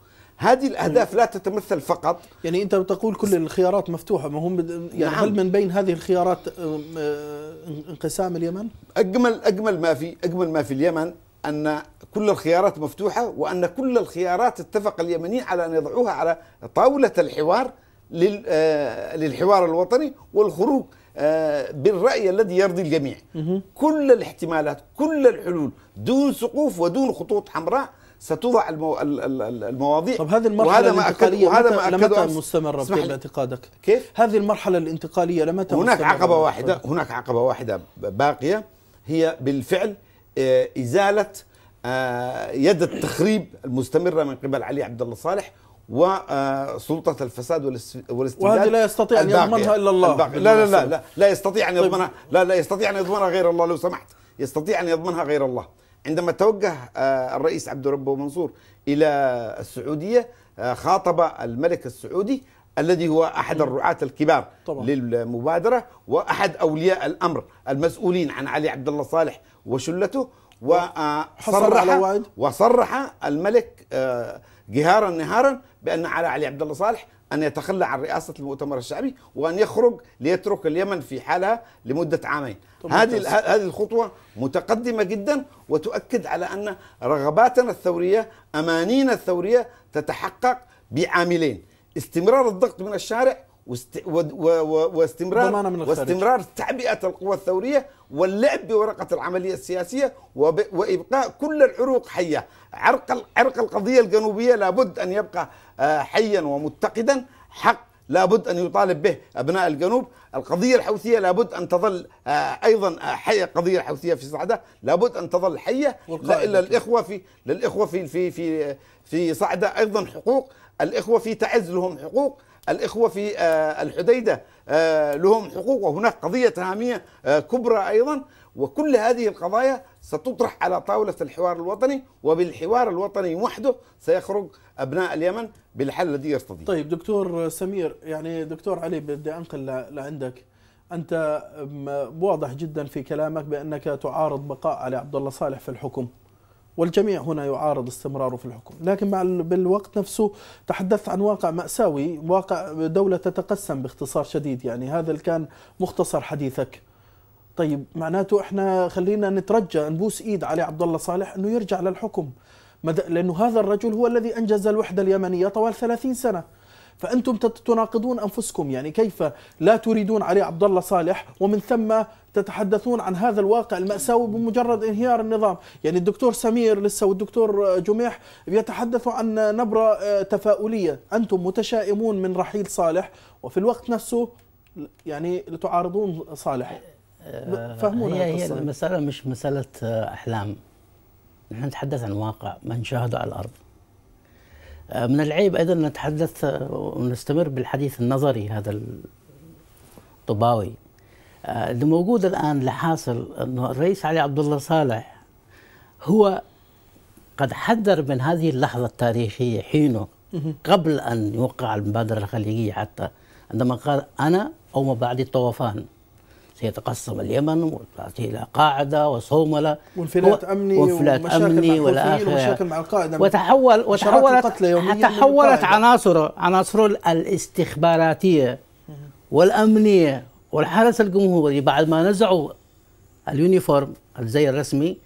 هذه الاهداف لا تتمثل فقط يعني انت تقول كل الخيارات مفتوحه ما هم يعني نعم. هل من بين هذه الخيارات انقسام اليمن؟ اجمل اجمل ما في اجمل ما في اليمن ان كل الخيارات مفتوحه وان كل الخيارات اتفق اليمنيين على ان يضعوها على طاوله الحوار آه، للحوار الوطني والخروج آه، بالرأي الذي يرضي الجميع كل الاحتمالات كل الحلول دون سقوف ودون خطوط حمراء ستوضع المو... المواضيع طب هذه المرحلة وهذا الانتقالية ما وهذا ما لمتى مستمرة باعتقادك؟ كيف؟ هذه المرحلة الانتقالية لمتى هناك عقبة واحدة فضل. هناك عقبة واحدة باقية هي بالفعل آه، إزالة يد التخريب المستمرة من قبل علي عبد الله صالح وسلطة آه، الفساد والاستبداد وهذه لا يستطيع أن يضمنها إلا الله لا لا لا لا لا يستطيع أن طيب. يضمنها لا لا يستطيع أن يضمنها غير الله لو سمحت يستطيع أن يضمنها غير الله عندما توجه آه، الرئيس عبد ربه منصور إلى السعودية آه، خاطب الملك السعودي الذي هو احد الرعاة الكبار طبعا. للمبادره واحد اولياء الامر المسؤولين عن علي عبد الله صالح وشلته وصرح وصرح الملك جهارا نهارا بأن على علي عبد الله صالح أن يتخلى عن رئاسة المؤتمر الشعبي وأن يخرج ليترك اليمن في حالها لمدة عامين هذه هذه الخطوة متقدمة جدا وتؤكد على أن رغباتنا الثورية أمانينا الثورية تتحقق بعاملين استمرار الضغط من الشارع واست... و... و... واستمرار من واستمرار تعبئه القوى الثوريه واللعب بورقه العمليه السياسيه وب... وابقاء كل العروق حيه، عرق عرق القضيه الجنوبيه لابد ان يبقى آه، حيا ومتقدا، حق لابد ان يطالب به ابناء الجنوب، القضيه الحوثيه لابد ان تظل آه، ايضا آه، حيه القضيه الحوثيه في صعده، لابد ان تظل حيه للاخوه في للاخوه في في في في صعده ايضا حقوق، الاخوه في تعز لهم حقوق الإخوة في آه، الحديدة آه، لهم حقوق وهناك قضية هامية آه، كبرى أيضا وكل هذه القضايا ستطرح على طاولة الحوار الوطني وبالحوار الوطني وحده سيخرج أبناء اليمن بالحل الذي يرتضيه طيب دكتور سمير يعني دكتور علي بدي أنقل لعندك أنت واضح جدا في كلامك بأنك تعارض بقاء علي عبد الله صالح في الحكم والجميع هنا يعارض استمراره في الحكم لكن مع بالوقت نفسه تحدثت عن واقع مأساوي واقع دولة تتقسم باختصار شديد يعني هذا كان مختصر حديثك طيب معناته احنا خلينا نترجى نبوس ايد علي عبد الله صالح انه يرجع للحكم لانه هذا الرجل هو الذي انجز الوحده اليمنيه طوال 30 سنه فأنتم تناقضون أنفسكم يعني كيف لا تريدون علي عبد الله صالح ومن ثم تتحدثون عن هذا الواقع المأساوي بمجرد انهيار النظام يعني الدكتور سمير لسه والدكتور جميح يتحدثوا عن نبرة آه، تفاؤلية أنتم متشائمون من رحيل صالح وفي الوقت نفسه يعني لتعارضون صالح آه، فهمونا هي, هي المسألة مش مسألة آه، أحلام نحن نتحدث عن واقع من شاهده على الأرض من العيب ايضا نتحدث ونستمر بالحديث النظري هذا الطباوي آه، اللي موجود الان لحاصل انه الرئيس علي عبد الله صالح هو قد حذر من هذه اللحظه التاريخيه حينه قبل ان يوقع المبادره الخليجيه حتى عندما قال انا او ما بعدي الطوفان سيتقسم اليمن إلى قاعدة وصوملة وانفلات أمني وانفلات أمني والآخر مع القاعدة وتحول وتحولت تحولت عناصره عناصره الاستخباراتية والأمنية والحرس الجمهوري بعد ما نزعوا اليونيفورم الزي الرسمي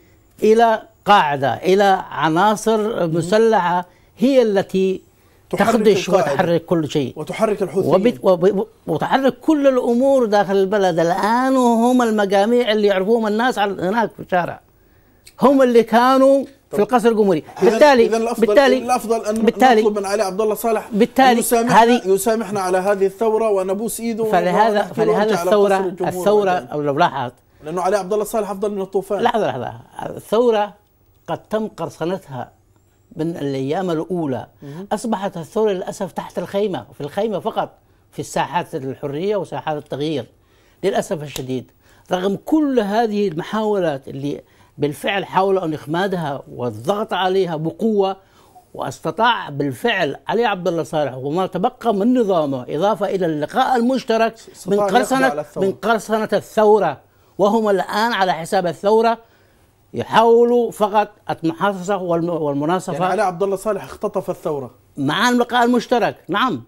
إلى قاعدة إلى عناصر مسلحة هي التي تخدش وتحرك كل شيء وتحرك الحوثيين وبت... وب... وتحرك كل الامور داخل البلد الان وهم المجاميع اللي يعرفوهم الناس على... هناك في الشارع هم اللي كانوا في القصر الجمهوري بالتالي إذن الأفضل بالتالي الافضل ان بالتالي نطلب من علي عبد الله صالح بالتالي يسامحنا, هذه يسامحنا على هذه الثوره ونبوس ايده فلهذا فلهذا الثوره الثوره او لو لاحظت لانه علي عبد الله صالح افضل من الطوفان لحظه لحظه الثوره قد تم قرصنتها من الايام الاولى اصبحت الثوره للاسف تحت الخيمه في الخيمه فقط في الساحات الحريه وساحات التغيير للاسف الشديد رغم كل هذه المحاولات اللي بالفعل حاولوا ان اخمادها والضغط عليها بقوه واستطاع بالفعل علي عبد الله صالح وما تبقى من نظامه اضافه الى اللقاء المشترك من قرصنه من قرصنه الثوره وهم الان على حساب الثوره يحاولوا فقط المحاصصه والمناصفه يعني علاء عبد الله صالح اختطف الثوره مع اللقاء المشترك نعم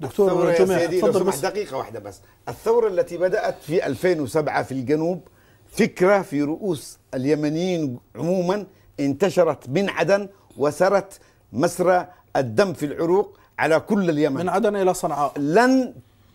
دكتور سيدي تفضل بس دقيقه واحده بس الثوره التي بدات في 2007 في الجنوب فكره في رؤوس اليمنيين عموما انتشرت من عدن وسرت مسرى الدم في العروق على كل اليمن من عدن الى صنعاء لن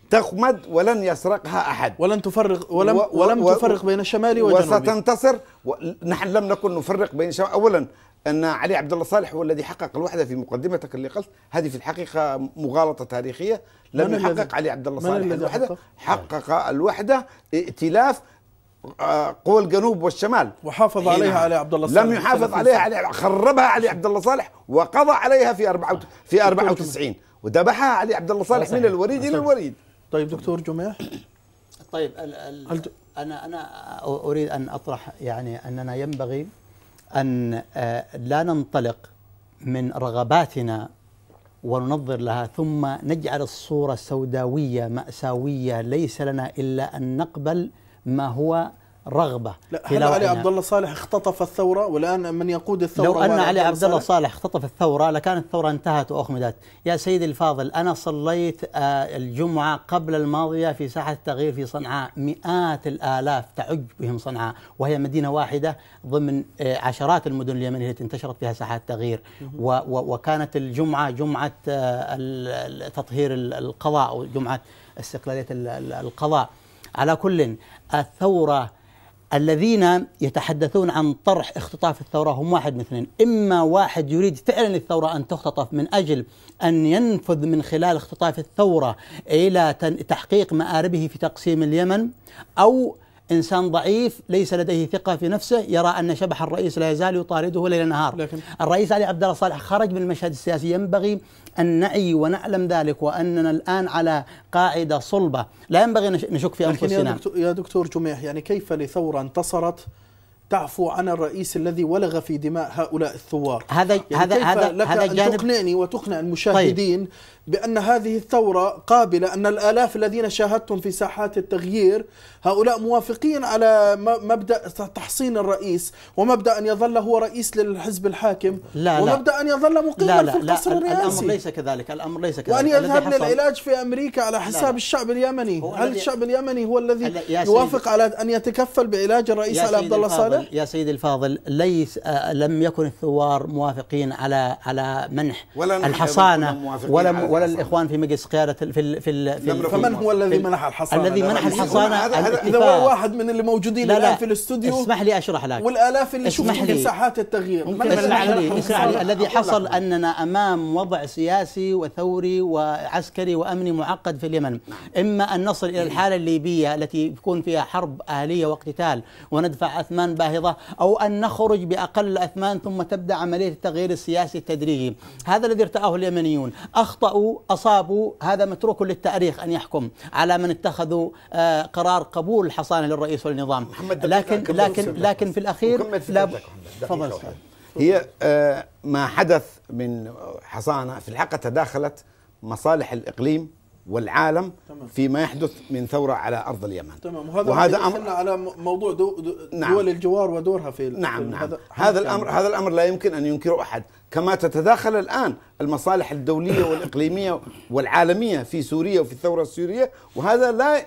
تخمد ولن يسرقها احد ولن تفرق ولم و ولم و تفرق بين الشمال والجنوب وستنتصر و نحن لم نكن نفرق بين شمال اولا ان علي عبد الله صالح هو الذي حقق الوحده في مقدمتك اللي قلت هذه في الحقيقه مغالطه تاريخيه لم يحقق علي عبد الله صالح الوحده حقق الوحده ائتلاف آه، قوى الجنوب والشمال وحافظ عليها علي عبد الله صالح لم يحافظ عليها علي خربها علي عبد الله صالح وقضى عليها في 94 في 94 وذبحها علي عبد الله صالح من الوريد الى الوريد طيب دكتور جماح طيب الـ ال انا انا اريد ان اطرح يعني اننا ينبغي ان آه، لا ننطلق من رغباتنا وننظر لها ثم نجعل الصوره سوداويه ماساويه ليس لنا الا ان نقبل ما هو رغبة لا هل علي عبد الله صالح اختطف الثورة والآن من يقود الثورة لو أن علي عبد الله صالح اختطف الثورة لكانت الثورة انتهت وأخمدت يا سيدي الفاضل أنا صليت آه، الجمعة قبل الماضية في ساحة التغيير في صنعاء مئات الآلاف تعج بهم صنعاء وهي مدينة واحدة ضمن آه، عشرات المدن اليمنية التي انتشرت فيها ساحات التغيير وكانت الجمعة جمعة آه، تطهير القضاء أو جمعة استقلالية القضاء على كل الثورة الذين يتحدثون عن طرح اختطاف الثورة هم واحد من اثنين إما واحد يريد فعلا الثورة أن تختطف من أجل أن ينفذ من خلال اختطاف الثورة إلى تحقيق مآربه في تقسيم اليمن أو إنسان ضعيف ليس لديه ثقة في نفسه يرى أن شبح الرئيس لا يزال يطارده ليل نهار لكن الرئيس علي عبد الله صالح خرج من المشهد السياسي ينبغي أن نعي ونعلم ذلك وأننا الآن على قاعدة صلبة لا ينبغي نشك في أنفسنا لكن يا دكتور, جميح يعني كيف لثورة انتصرت تعفو عن الرئيس الذي ولغ في دماء هؤلاء الثوار هذا يعني هذا هذا لك هذا أن جانب تقنعني وتقنع المشاهدين طيب بأن هذه الثورة قابلة أن الآلاف الذين شاهدتم في ساحات التغيير هؤلاء موافقين على مبدأ تحصين الرئيس ومبدأ أن يظل هو رئيس للحزب الحاكم لا ومبدأ لا أن يظل مقيما لا لا في القصر لا الرئاسي الأمر ليس كذلك الأمر ليس كذلك وأن يذهب للعلاج في أمريكا على حساب لا لا الشعب اليمني هل الشعب اليمني هو الذي يوافق على أن يتكفل بعلاج الرئيس علي عبد الله صالح يا سيدي الفاضل ليس آه لم يكن الثوار موافقين على على منح الحصانة ولا ولا الاخوان في مجلس قياده في في, في, في نعم، فمن هو الذي منح الحصانه الذي منح الحصانه هذا هو واحد من اللي موجودين لا لا الان في الاستوديو اسمح لي اشرح لك والالاف اللي شوفوا في ساحات التغيير اسمح لي الذي حصل اننا امام وضع سياسي وثوري وعسكري وامني معقد في اليمن نعم. اما ان نصل الى الحاله الليبيه التي يكون فيها حرب اهليه واقتتال وندفع اثمان باهظه او ان نخرج باقل اثمان ثم تبدا عمليه التغيير السياسي التدريجي هذا الذي ارتاه اليمنيون اخطاوا أصابوا هذا متروك للتاريخ أن يحكم على من اتخذوا آه، قرار قبول الحصانة للرئيس والنظام لكن لكن لكن في الأخير في لا تفضل هي آه، ما حدث من حصانة في الحقيقة تداخلت مصالح الإقليم والعالم تمام. فيما يحدث من ثورة على أرض اليمن تمام وهذا, وهذا أمر على موضوع دو نعم. دول نعم. الجوار ودورها في نعم نعم هذا, هذا الأمر هذا الأمر لا يمكن أن ينكره أحد كما تتداخل الآن المصالح الدولية *coughs* والإقليمية والعالمية في سوريا وفي الثورة السورية وهذا لا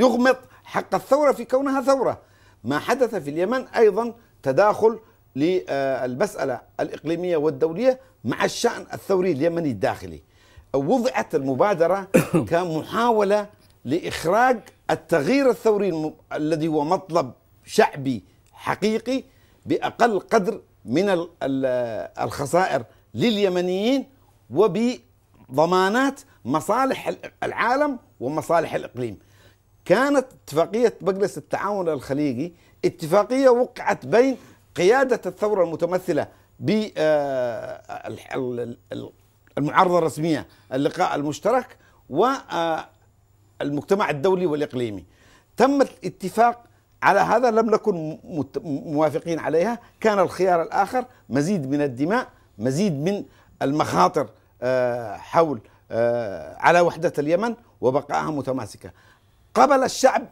يغمط حق الثورة في كونها ثورة ما حدث في اليمن أيضا تداخل للمسألة الإقليمية والدولية مع الشأن الثوري اليمني الداخلي وضعت المبادرة *coughs* كمحاولة لإخراج التغيير الثوري الم... الذي هو مطلب شعبي حقيقي بأقل قدر من الخسائر لليمنيين وبضمانات مصالح العالم ومصالح الإقليم كانت اتفاقية مجلس التعاون الخليجي اتفاقية وقعت بين قيادة الثورة المتمثلة آه، المعارضه الرسميه اللقاء المشترك والمجتمع آه، الدولي والاقليمي تم الاتفاق على هذا لم نكن موافقين عليها كان الخيار الاخر مزيد من الدماء مزيد من المخاطر آه، حول آه، على وحده اليمن وبقائها متماسكه قبل الشعب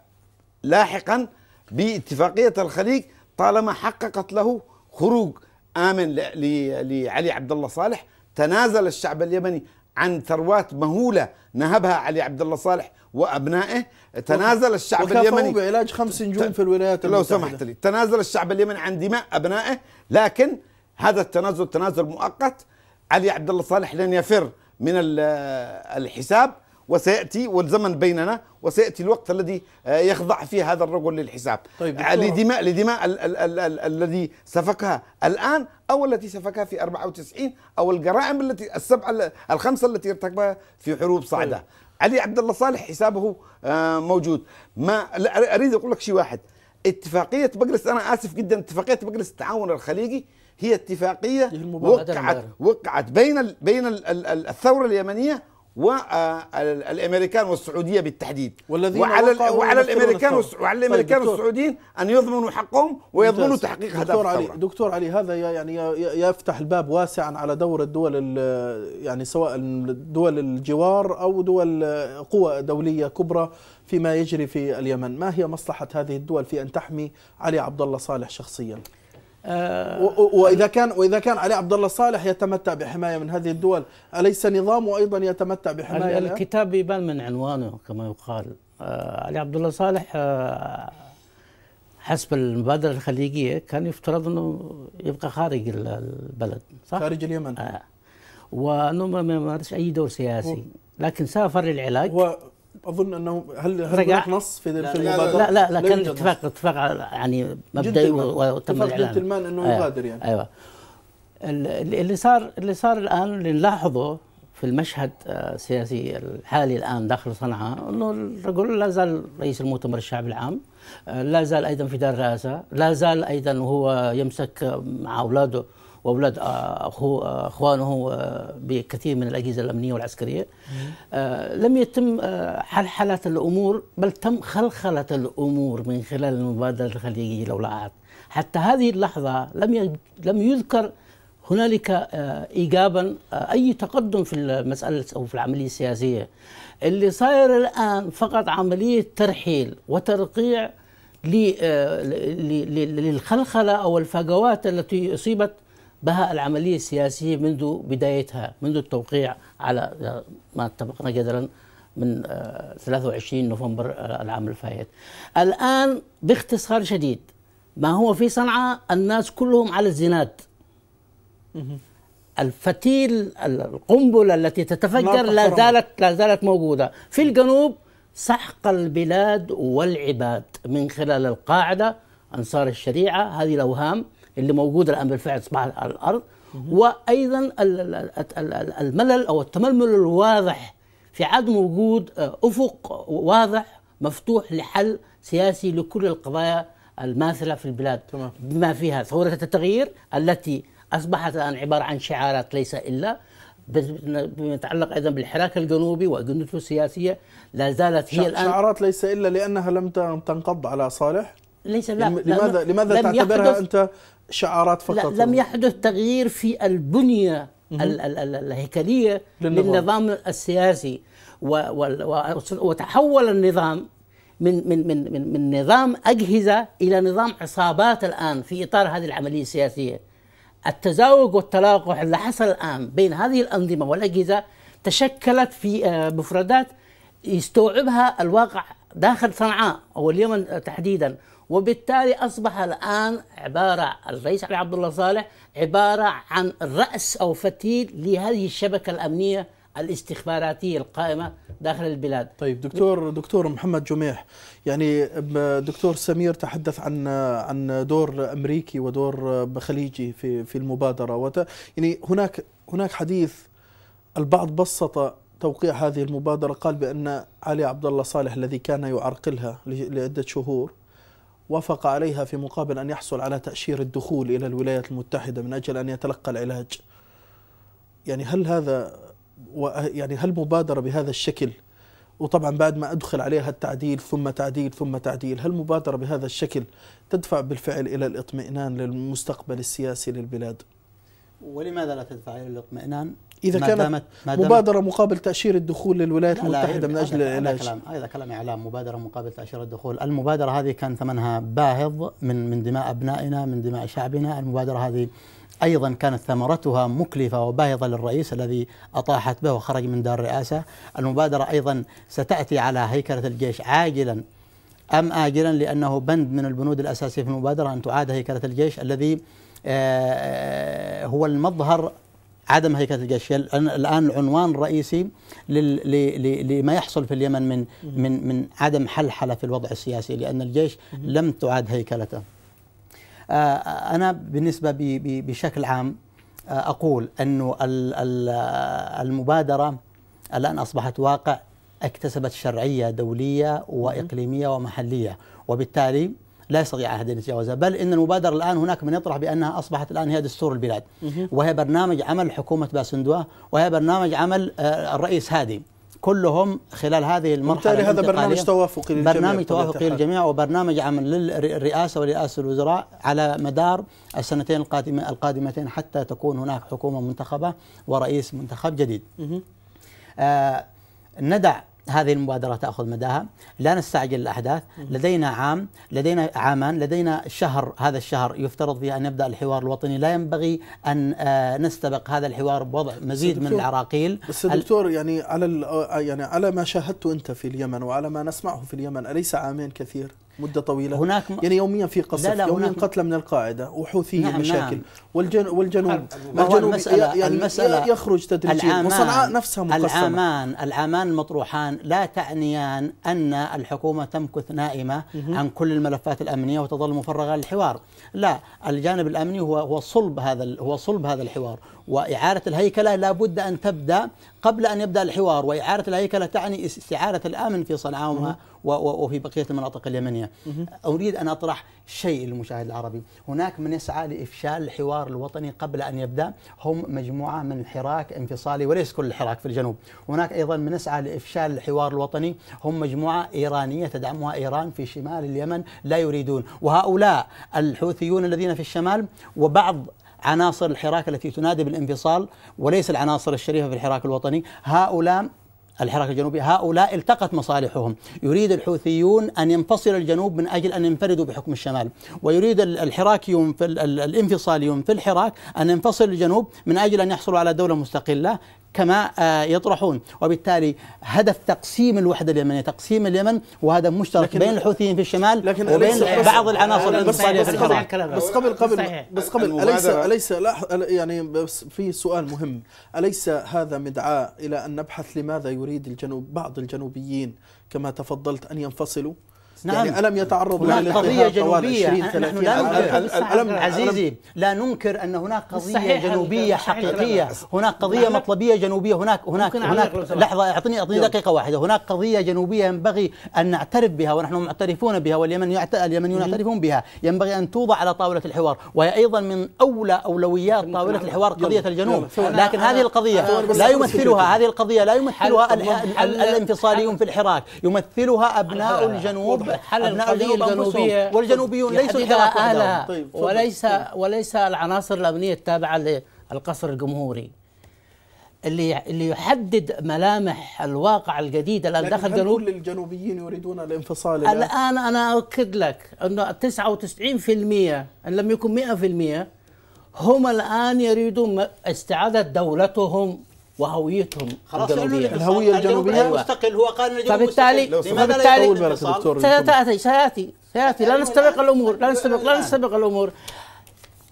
لاحقا باتفاقيه الخليج طالما حققت له خروج امن لعلي عبد الله صالح تنازل الشعب اليمني عن ثروات مهولة نهبها علي عبد الله صالح وأبنائه تنازل الشعب اليمني بعلاج خمس نجوم في الولايات المتحدة لو سمحت لي تنازل الشعب اليمني عن دماء أبنائه لكن هذا التنازل تنازل مؤقت علي عبد الله صالح لن يفر من الحساب وسياتي والزمن بيننا وسياتي الوقت الذي آه، يخضع فيه هذا الرجل للحساب طيب آه، لدماء لدماء الذي سفكها الان او التي سفكها في 94 او الجرائم التي السبعه الخمسه التي ارتكبها في حروب صعده طيب. علي عبد الله صالح حسابه آه، موجود ما اريد اقول لك شيء واحد اتفاقيه مجلس انا اسف جدا اتفاقيه مجلس التعاون الخليجي هي اتفاقيه وقعت وقعت بين بين الثوره اليمنيه والامريكان والسعوديه بالتحديد والذين وعلى الـ وعلى الامريكان وعلى طيب الامريكان والسعوديين ان يضمنوا حقهم ويضمنوا تحقيق هدف دكتور علي دكتور علي هذا يعني يفتح الباب واسعا على دور الدول يعني سواء دول الجوار او دول قوى دوليه كبرى فيما يجري في اليمن، ما هي مصلحه هذه الدول في ان تحمي علي عبد الله صالح شخصيا؟ آه، واذا كان واذا كان علي عبد الله صالح يتمتع بحمايه من هذه الدول، اليس نظامه ايضا يتمتع بحمايه؟ الكتاب يبان من عنوانه كما يقال. آه، علي عبد الله صالح آه، حسب المبادره الخليجيه كان يفترض انه يبقى خارج البلد صح؟ خارج اليمن. آه. وانه ما يمارس اي دور سياسي، لكن سافر للعلاج. و... اظن انه هل هل هناك نص في لا المبادره؟ لا لا لا, لا كان اتفاق اتفاق يعني مبدئي وتم الاعلان جنتلمان انه أيوة يغادر يعني ايوه اللي صار اللي صار الان اللي نلاحظه في المشهد آه، السياسي الحالي الان داخل صنعاء انه الرجل لا زال رئيس المؤتمر الشعبي العام آه، لا زال ايضا في دار الرئاسه لا زال ايضا هو يمسك مع اولاده واولاد آه، أخو آه، اخوانه آه، بكثير من الاجهزه الامنيه والعسكريه لم يتم حلحله الامور بل تم خلخله الامور من خلال المبادره الخليجيه لولاعات حتى هذه اللحظه لم لم يذكر هنالك ايجابا اي تقدم في المساله او في العمليه السياسيه اللي صاير الان فقط عمليه ترحيل وترقيع للخلخله او الفجوات التي اصيبت بها العملية السياسية منذ بدايتها منذ التوقيع على آه، ما اتفقنا جدلا من 23 آه، نوفمبر آه، العام الفائت الآن باختصار شديد ما هو في صنعاء الناس كلهم على الزناد الفتيل القنبلة التي تتفجر لا زالت لا زالت موجودة في الجنوب سحق البلاد والعباد من خلال القاعدة أنصار الشريعة هذه الأوهام اللي موجود الان بالفعل اصبح على الارض وايضا الملل او التململ الواضح في عدم وجود آه، افق واضح مفتوح لحل سياسي لكل القضايا الماثله في البلاد تمام. بما فيها ثوره التغيير التي اصبحت الان عباره عن شعارات ليس الا بما يتعلق ايضا بالحراك الجنوبي واجندته السياسيه لا زالت هي الان شعارات ليس الا لانها لم تنقض على صالح ليس لا لماذا لماذا تعتبرها انت شعارات فقط لا لم يحدث تغيير في البنية الهيكلية للنظام السياسي وتحول النظام من من من من, من نظام اجهزه الى نظام عصابات الان في اطار هذه العمليه السياسيه. التزاوج والتلاقح اللي حصل الان بين هذه الانظمه والاجهزه تشكلت في آه، مفردات يستوعبها الواقع داخل صنعاء او اليمن تحديدا وبالتالي اصبح الان عباره الرئيس علي عبد الله صالح عباره عن راس او فتيل لهذه الشبكه الامنيه الاستخباراتيه القائمه داخل البلاد. طيب دكتور دكتور محمد جميح يعني دكتور سمير تحدث عن عن دور امريكي ودور خليجي في في المبادره وت يعني هناك هناك حديث البعض بسط توقيع هذه المبادره قال بان علي عبد الله صالح الذي كان يعرقلها لعده شهور وافق عليها في مقابل أن يحصل على تأشير الدخول إلى الولايات المتحدة من أجل أن يتلقى العلاج يعني هل هذا يعني هل مبادرة بهذا الشكل وطبعا بعد ما أدخل عليها التعديل ثم تعديل ثم تعديل هل مبادرة بهذا الشكل تدفع بالفعل إلى الإطمئنان للمستقبل السياسي للبلاد؟ ولماذا لا تدفع إلى الاطمئنان إذا ما كانت دامت ما دامت مبادرة مقابل تأشير الدخول للولايات لا المتحدة لا من أجل العلاج هذا كلام هذا كلام إعلام مبادرة مقابل تأشير الدخول المبادرة هذه كان ثمنها باهظ من من دماء أبنائنا من دماء شعبنا المبادرة هذه ايضا كانت ثمرتها مكلفه وباهظه للرئيس الذي اطاحت به وخرج من دار الرئاسه، المبادره ايضا ستاتي على هيكله الجيش عاجلا ام اجلا لانه بند من البنود الاساسيه في المبادره ان تعاد هيكله الجيش الذي آه، آه، هو المظهر عدم هيكله الجيش الان العنوان الرئيسي لما يحصل في اليمن من من من عدم حلحله في الوضع السياسي لان الجيش لم تعاد هيكلته. آه، آه، انا بالنسبه بشكل عام آه، اقول انه المبادره الان اصبحت واقع اكتسبت شرعيه دوليه واقليميه ومحليه وبالتالي لا يستطيع أحد أن يتجاوزها بل إن المبادرة الآن هناك من يطرح بأنها أصبحت الآن هي دستور البلاد وهي برنامج عمل حكومة باسندوة وهي برنامج عمل آه، الرئيس هادي كلهم خلال هذه المرحله بالتالي هذا برنامج توافقي للجميع برنامج توافقي للجميع وبرنامج عمل للرئاسه ورئاسه الوزراء على مدار السنتين القادمه القادمتين حتى تكون هناك حكومه منتخبه ورئيس منتخب جديد. آه ندع هذه المبادرة تأخذ مداها لا نستعجل الأحداث لدينا عام لدينا عامان لدينا شهر هذا الشهر يفترض فيه أن يبدأ الحوار الوطني لا ينبغي أن آه، نستبق هذا الحوار بوضع مزيد من العراقيل بس دكتور يعني على آه، يعني على ما شاهدته أنت في اليمن وعلى ما نسمعه في اليمن أليس عامين كثير؟ مدة طويلة هناك م... يعني يوميا في قصف لا لا يوميا هناك... قتلى من القاعدة وحوثية نعم مشاكل نعم والجن... والجنوب الجنوب المسألة يعني المسألة يخرج تدريجيا وصنعاء نفسها مقسمة العامان العامان المطروحان لا تعنيان أن الحكومة تمكث نائمة مه. عن كل الملفات الأمنية وتظل مفرغة للحوار لا الجانب الأمني هو هو صلب هذا ال... هو صلب هذا الحوار وإعارة الهيكلة لابد أن تبدأ قبل أن يبدأ الحوار وإعارة الهيكلة تعني استعارة الأمن في صنعاء وفي بقية المناطق اليمنية أريد أن أطرح شيء للمشاهد العربي هناك من يسعى لإفشال الحوار الوطني قبل أن يبدأ هم مجموعة من حراك انفصالي وليس كل الحراك في الجنوب هناك أيضا من يسعى لإفشال الحوار الوطني هم مجموعة إيرانية تدعمها إيران في شمال اليمن لا يريدون وهؤلاء الحوثيون الذين في الشمال وبعض عناصر الحراك التي تنادي بالانفصال وليس العناصر الشريفه في الحراك الوطني، هؤلاء الحراك الجنوبي هؤلاء التقت مصالحهم يريد الحوثيون أن ينفصل الجنوب من أجل أن ينفردوا بحكم الشمال ويريد الحراكيون في الانفصاليون في الحراك أن ينفصل الجنوب من أجل أن يحصلوا على دولة مستقلة كما آه، يطرحون وبالتالي هدف تقسيم الوحدة اليمنية تقسيم اليمن وهذا مشترك بين الحوثيين في الشمال وبين بعض العناصر الانتصارية في الحرب بس قبل قبل بس قبل أليس أليس يعني بس في سؤال مهم أليس هذا مدعاة إلى أن نبحث لماذا يريد الجنوب بعض الجنوبيين كما تفضلت أن ينفصلوا يعني نعم يعني ألم يتعرض هناك قضية جنوبية نحن لا ننكر نعم. ألم عزيزي لا ننكر أن هناك قضية جنوبية حقيقية هناك قضية مطلبية جنوبية هناك هناك هناك لحظة اعطني اعطني دقيقة واحدة هناك قضية جنوبية ينبغي أن نعترف بها ونحن معترفون بها واليمن اليمنيون يعترفون بها ينبغي أن توضع على طاولة الحوار وهي أيضا من أولى أولويات طاولة الحوار قضية الجنوب لكن هذه القضية لا يمثلها هذه القضية لا يمثلها الانفصاليون في الحراك يمثلها أبناء الجنوب حل القضيه الجنوبيه والجنوبيون ليسوا اهلها طيب وليس وليس العناصر الامنيه التابعه للقصر الجمهوري اللي اللي يحدد ملامح الواقع الجديد الان دخل جنوب كل الجنوبيين يريدون الانفصال الان انا اؤكد لك انه 99% ان لم يكن 100% هم الان يريدون استعاده دولتهم وهويتهم خلاص الجنوبيه الهويه الجنوبيه أيوة. مستقل هو قال الجنوب فبالتالي فبالتالي سياتي سياتي لا أيوة، نستبق أيوة. الامور لا نستبق لا نستبق الامور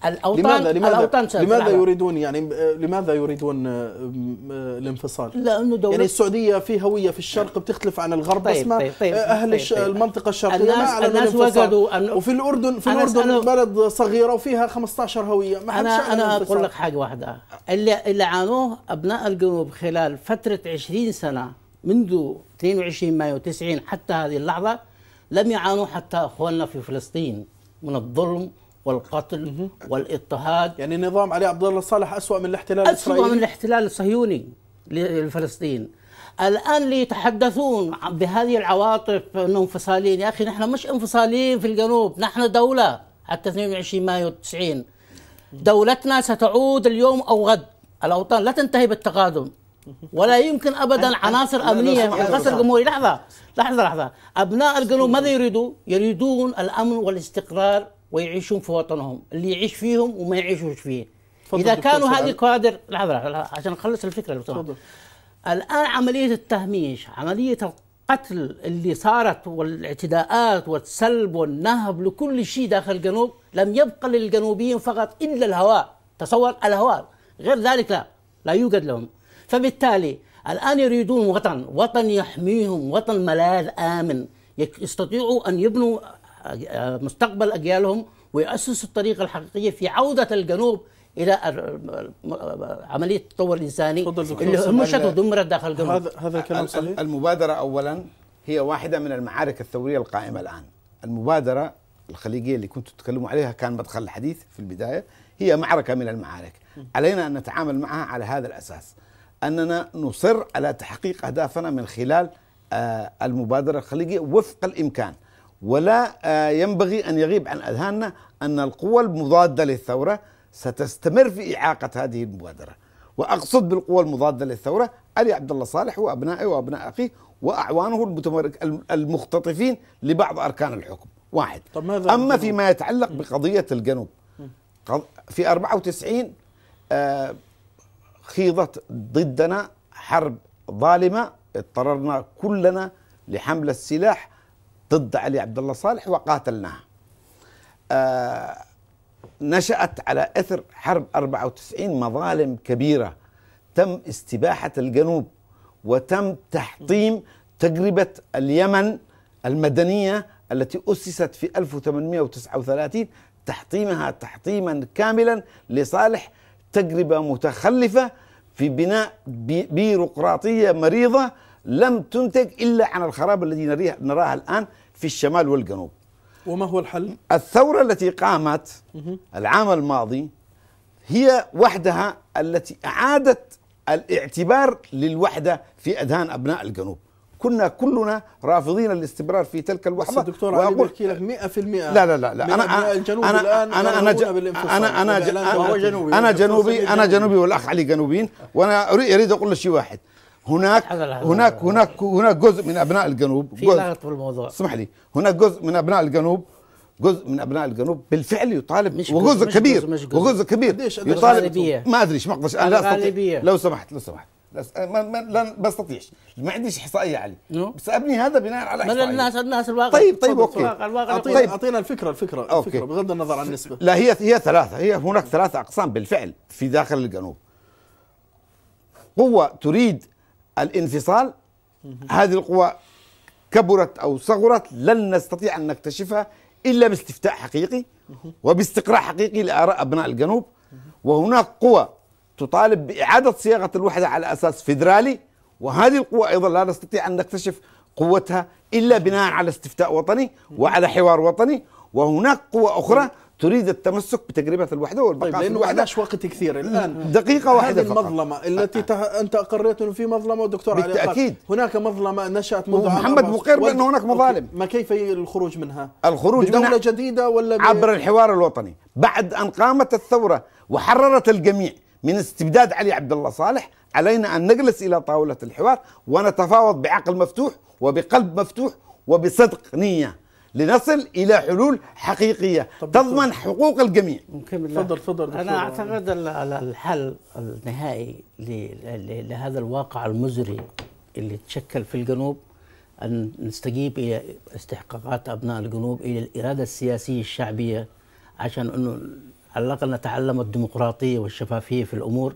الاوطان لماذا لماذا, الأوطان لماذا يريدون يعني آه، لماذا يريدون آه، آه، الانفصال؟ لانه دولة يعني السعوديه في هويه في الشرق طيب. بتختلف عن الغرب طيب بس ما طيب طيب اهل طيب طيب المنطقه الشرقيه الناس ما الناس وجدوا وفي الاردن في الاردن بلد صغيره وفيها 15 هويه ما انا انا اقول لك حاجه واحده اللي اللي عانوه ابناء الجنوب خلال فتره 20 سنه منذ 22 مايو 90 حتى هذه اللحظه لم يعانوا حتى اخواننا في فلسطين من الظلم والقتل والاضطهاد يعني نظام علي عبد الله صالح أسوأ من الاحتلال الإسرائيلي أسوأ من الاحتلال الصهيوني لفلسطين الآن اللي يتحدثون بهذه العواطف أنهم انفصاليين يا أخي نحن مش انفصاليين في الجنوب نحن دولة حتى 22 مايو 90 دولتنا ستعود اليوم أو غد الأوطان لا تنتهي بالتقادم ولا يمكن ابدا عناصر امنيه قصر الجمهوري لحظه لحظه لحظه ابناء الجنوب ماذا يريدون؟ يريدون الامن والاستقرار ويعيشون في وطنهم اللي يعيش فيهم وما يعيشوش فيه اذا كانوا هذه كوادر لحظه عشان اخلص الفكره لو سمحت الان عمليه التهميش عمليه القتل اللي صارت والاعتداءات والسلب والنهب لكل شيء داخل الجنوب لم يبقى للجنوبيين فقط الا الهواء تصور الهواء غير ذلك لا لا يوجد لهم فبالتالي الان يريدون وطن وطن يحميهم وطن ملاذ امن يستطيعوا ان يبنوا مستقبل أجيالهم ويؤسسوا الطريقة الحقيقية في عودة الجنوب الى عمليه التطور الانساني اللي مش ودمرت داخل الجنوب هذا هذا الكلام صحيح المبادره اولا هي واحده من المعارك الثوريه القائمه الان المبادره الخليجيه اللي كنتوا تتكلموا عليها كان مدخل الحديث في البدايه هي معركه من المعارك علينا ان نتعامل معها على هذا الاساس اننا نصر على تحقيق اهدافنا من خلال آه، المبادره الخليجيه وفق الامكان ولا آه، ينبغي أن يغيب عن أذهاننا أن القوى المضادة للثورة ستستمر في إعاقة هذه المبادرة وأقصد بالقوى المضادة للثورة علي عبد الله صالح وأبنائه وأبناء أخيه وأعوانه المتمرك المختطفين لبعض أركان الحكم واحد طب ماذا أما فيما يتعلق بقضية الجنوب في 94 آه، خيضت ضدنا حرب ظالمة اضطررنا كلنا لحمل السلاح ضد علي عبد الله صالح وقاتلناها آه نشأت على أثر حرب 94 مظالم كبيرة تم استباحة الجنوب وتم تحطيم تجربة اليمن المدنية التي أسست في 1839 تحطيمها تحطيما كاملا لصالح تجربة متخلفة في بناء بيروقراطية مريضة لم تنتج إلا عن الخراب الذي نراه الآن في الشمال والجنوب وما هو الحل؟ الثورة التي قامت العام الماضي هي وحدها التي أعادت الاعتبار للوحدة في أذهان أبناء الجنوب كنا كلنا رافضين الاستمرار في تلك الوحده دكتور وأقول علي بحكي لك 100% لا لا لا, لا انا الجنوب انا الان انا انا انا انا انا جنوبي انا جنوبي انا جنوبي والاخ علي جنوبيين وانا اريد اقول شيء واحد هناك هناك هناك هناك جزء من ابناء الجنوب في لغط في الموضوع اسمح لي هناك جزء من ابناء الجنوب جزء من ابناء الجنوب بالفعل يطالب مش وجزء مش كبير مش جزء وجزء كبير يطالب ما ادري ما اقدرش انا لا استطيع لو سمحت لو سمحت أه، ما ما ما استطيعش ما عنديش احصائيه علي بس ابني هذا بناء على احصائيه الناس الناس الواقع طيب طيب اوكي الواقع أعطينا, طيب. اعطينا الفكره الفكره الفكره أوكي. بغض النظر عن النسبه لا هي هي ثلاثه هي هناك ثلاثه اقسام بالفعل في داخل الجنوب قوه تريد الانفصال هذه القوى كبرت او صغرت لن نستطيع ان نكتشفها الا باستفتاء حقيقي وباستقراء حقيقي لاراء ابناء الجنوب وهناك قوى تطالب باعاده صياغه الوحده على اساس فيدرالي وهذه القوى ايضا لا نستطيع ان نكتشف قوتها الا بناء على استفتاء وطني وعلى حوار وطني وهناك قوى اخرى تريد التمسك بتجربة الوحدة والبقاء طيب لأنه الوحدة ليش وقت كثير الآن دقيقة واحدة هذه المظلمة فقط. التي تح... أنت أقريت أنه في مظلمة ودكتور علي بالتأكيد هناك مظلمة نشأت منذ محمد مقر بأن هناك مظالم ما كيف الخروج منها؟ الخروج بدولة منها جديدة ولا ب... عبر الحوار الوطني بعد أن قامت الثورة وحررت الجميع من استبداد علي عبد الله صالح علينا أن نجلس إلى طاولة الحوار ونتفاوض بعقل مفتوح وبقلب مفتوح وبصدق نية لنصل الى حلول حقيقيه تضمن حقوق الجميع تفضل تفضل انا اعتقد الحل النهائي لهذا الواقع المزري اللي تشكل في الجنوب ان نستجيب الى استحقاقات ابناء الجنوب الى الاراده السياسيه الشعبيه عشان انه على الاقل نتعلم الديمقراطيه والشفافيه في الامور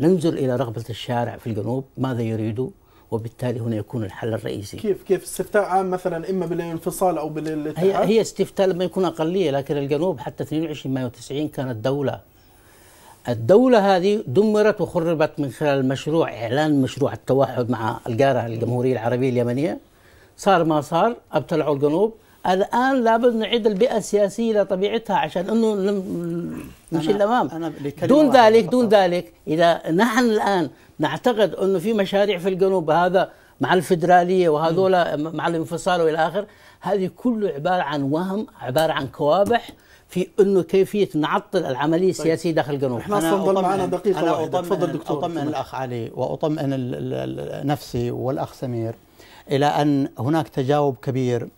ننظر الى رغبه الشارع في الجنوب ماذا يريدوا وبالتالي هنا يكون الحل الرئيسي كيف كيف استفتاء عام مثلا اما بالانفصال او بالاتحاد هي, هي استفتاء لما يكون اقليه لكن الجنوب حتى 22 مايو 90 كانت دوله الدولة هذه دمرت وخربت من خلال مشروع إعلان مشروع التوحد مع الجارة الجمهورية العربية اليمنية صار ما صار ابتلعوا الجنوب الآن لابد نعيد البيئة السياسية لطبيعتها عشان أنه نمشي الأمام دون ذلك دون ذلك إذا نحن الآن نعتقد انه في مشاريع في الجنوب هذا مع الفدراليه وهذولا مع الانفصال والى اخره هذه كله عباره عن وهم عباره عن كوابح في انه كيفيه نعطل العمليه طيب. السياسيه داخل الجنوب احنا تفضل معنا دقيقه تفضل دكتور اطمئن الاخ علي واطمئن نفسي والاخ سمير الى ان هناك تجاوب كبير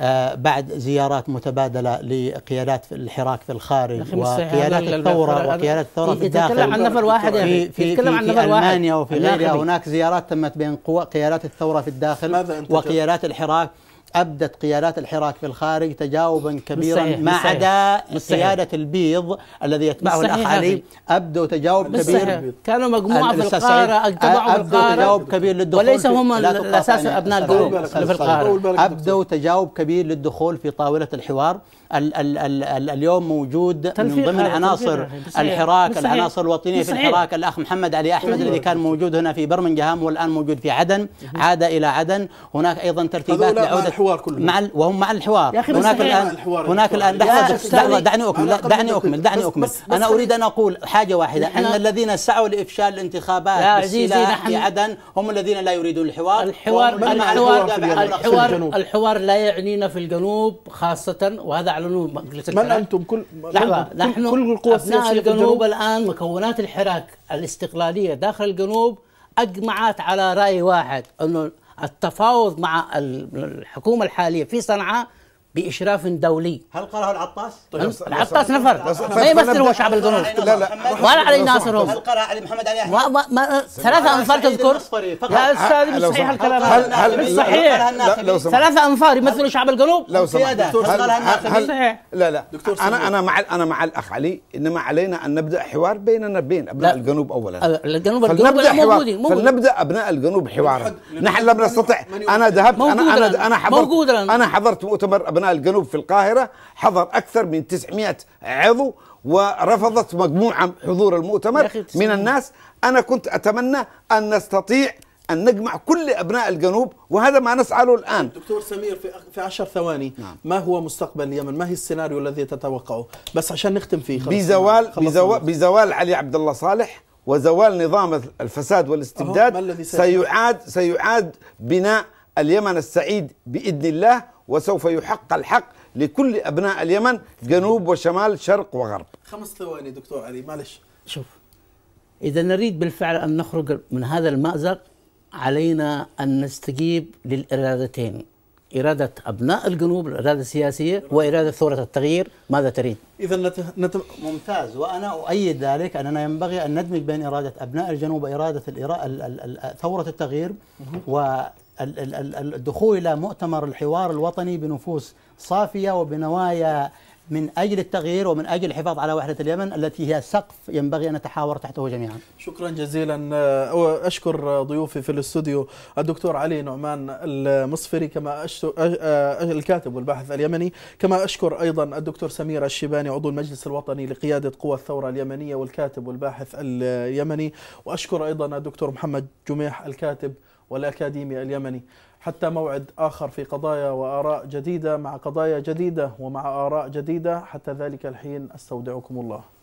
آه، بعد زيارات متبادله لقيادات الحراك في الخارج وقيادات الثوره وقيادات الثوره في الداخل عن نفر واحد في في في, في المانيا وفي غيرها هناك زيارات تمت بين قيادات الثوره في الداخل وقيادات الحراك ابدت قيادات الحراك في الخارج تجاوبا كبيرا ما عدا قياده البيض الذي يتبعه الاخ علي ابدوا تجاوب كبير كانوا مجموعه في القاره اتبعوا القاره تجاوب كبير للدخول وليس هم الاساس ابناء الجنوب في القاره ابدوا تجاوب كبير للدخول في طاوله الحوار الـ الـ الـ الـ اليوم موجود من ضمن عناصر الحراك بصحيح. العناصر الوطنيه بصحيح. في الحراك الاخ محمد علي احمد أيوة. الذي كان موجود هنا في برمنجهام والان موجود في عدن عاد الى عدن هناك ايضا ترتيبات لعوده مع الحوار كله مع وهم مع الحوار هناك الان هناك الان لحظه لحظه دعني اكمل دعني اكمل دعني اكمل انا اريد ان اقول حاجه واحده ان الذين سعوا لافشال الانتخابات بالسلاح في عدن هم الذين لا يريدون الحوار الحوار الحوار الحوار لا يعنينا في الجنوب خاصه وهذا يعلنون من انتم كل لحظه نحن كل القوى السياسيه الجنوب الان مكونات الحراك الاستقلاليه داخل الجنوب اجمعت على راي واحد انه التفاوض مع الحكومه الحاليه في صنعاء باشراف دولي هل قاله العطاس؟ طيب العطاس نفر ما يمثل هو شعب القنوط لا لا ولا علي ناصر هل قرأ علي محمد علي احمد؟ ما, ثلاثة أنفار تذكر لا أستاذ مش صحيح الكلام هذا مش صحيح ثلاثة أنفار يمثلوا شعب القنوط لو سمحت هل لا لا دكتور أنا أنا مع أنا مع الأخ علي إنما علينا أن نبدأ حوار بيننا بين أبناء الجنوب أولا الجنوب الجنوب موجودين فلنبدأ أبناء الجنوب حوارا نحن لم نستطع أنا ذهبت انا أنا أنا حضرت أنا حضرت مؤتمر أبناء شمال الجنوب في القاهرة حضر أكثر من 900 عضو ورفضت مجموعة حضور المؤتمر من الناس أنا كنت أتمنى أن نستطيع أن نجمع كل أبناء الجنوب وهذا ما نسعى له الآن دكتور سمير في, عشر ثواني نعم. ما هو مستقبل اليمن ما هي السيناريو الذي تتوقعه بس عشان نختم فيه بزوال, بزوال, بزوال علي عبد الله صالح وزوال نظام الفساد والاستبداد سيعاد سيعاد بناء اليمن السعيد باذن الله وسوف يحق الحق لكل ابناء اليمن جنوب وشمال شرق وغرب خمس ثواني دكتور علي معلش شوف اذا نريد بالفعل ان نخرج من هذا المازق علينا ان نستجيب للارادتين إرادة أبناء الجنوب الإرادة السياسية وإرادة ثورة التغيير ماذا تريد؟ إذا نت... نت... ممتاز وأنا أؤيد ذلك أننا ينبغي أن ندمج بين إرادة أبناء الجنوب وإرادة الإرا... ال... ال... ال... ثورة التغيير و الدخول إلى مؤتمر الحوار الوطني بنفوس صافية وبنوايا من أجل التغيير ومن أجل الحفاظ على وحدة اليمن التي هي سقف ينبغي أن نتحاور تحته جميعا شكرا جزيلا أشكر ضيوفي في الاستوديو الدكتور علي نعمان المصفري كما الكاتب والباحث اليمني كما أشكر أيضا الدكتور سمير الشيباني عضو المجلس الوطني لقيادة قوى الثورة اليمنية والكاتب والباحث اليمني وأشكر أيضا الدكتور محمد جميح الكاتب والأكاديمي اليمني حتى موعد آخر في قضايا وآراء جديدة مع قضايا جديدة ومع آراء جديدة حتى ذلك الحين أستودعكم الله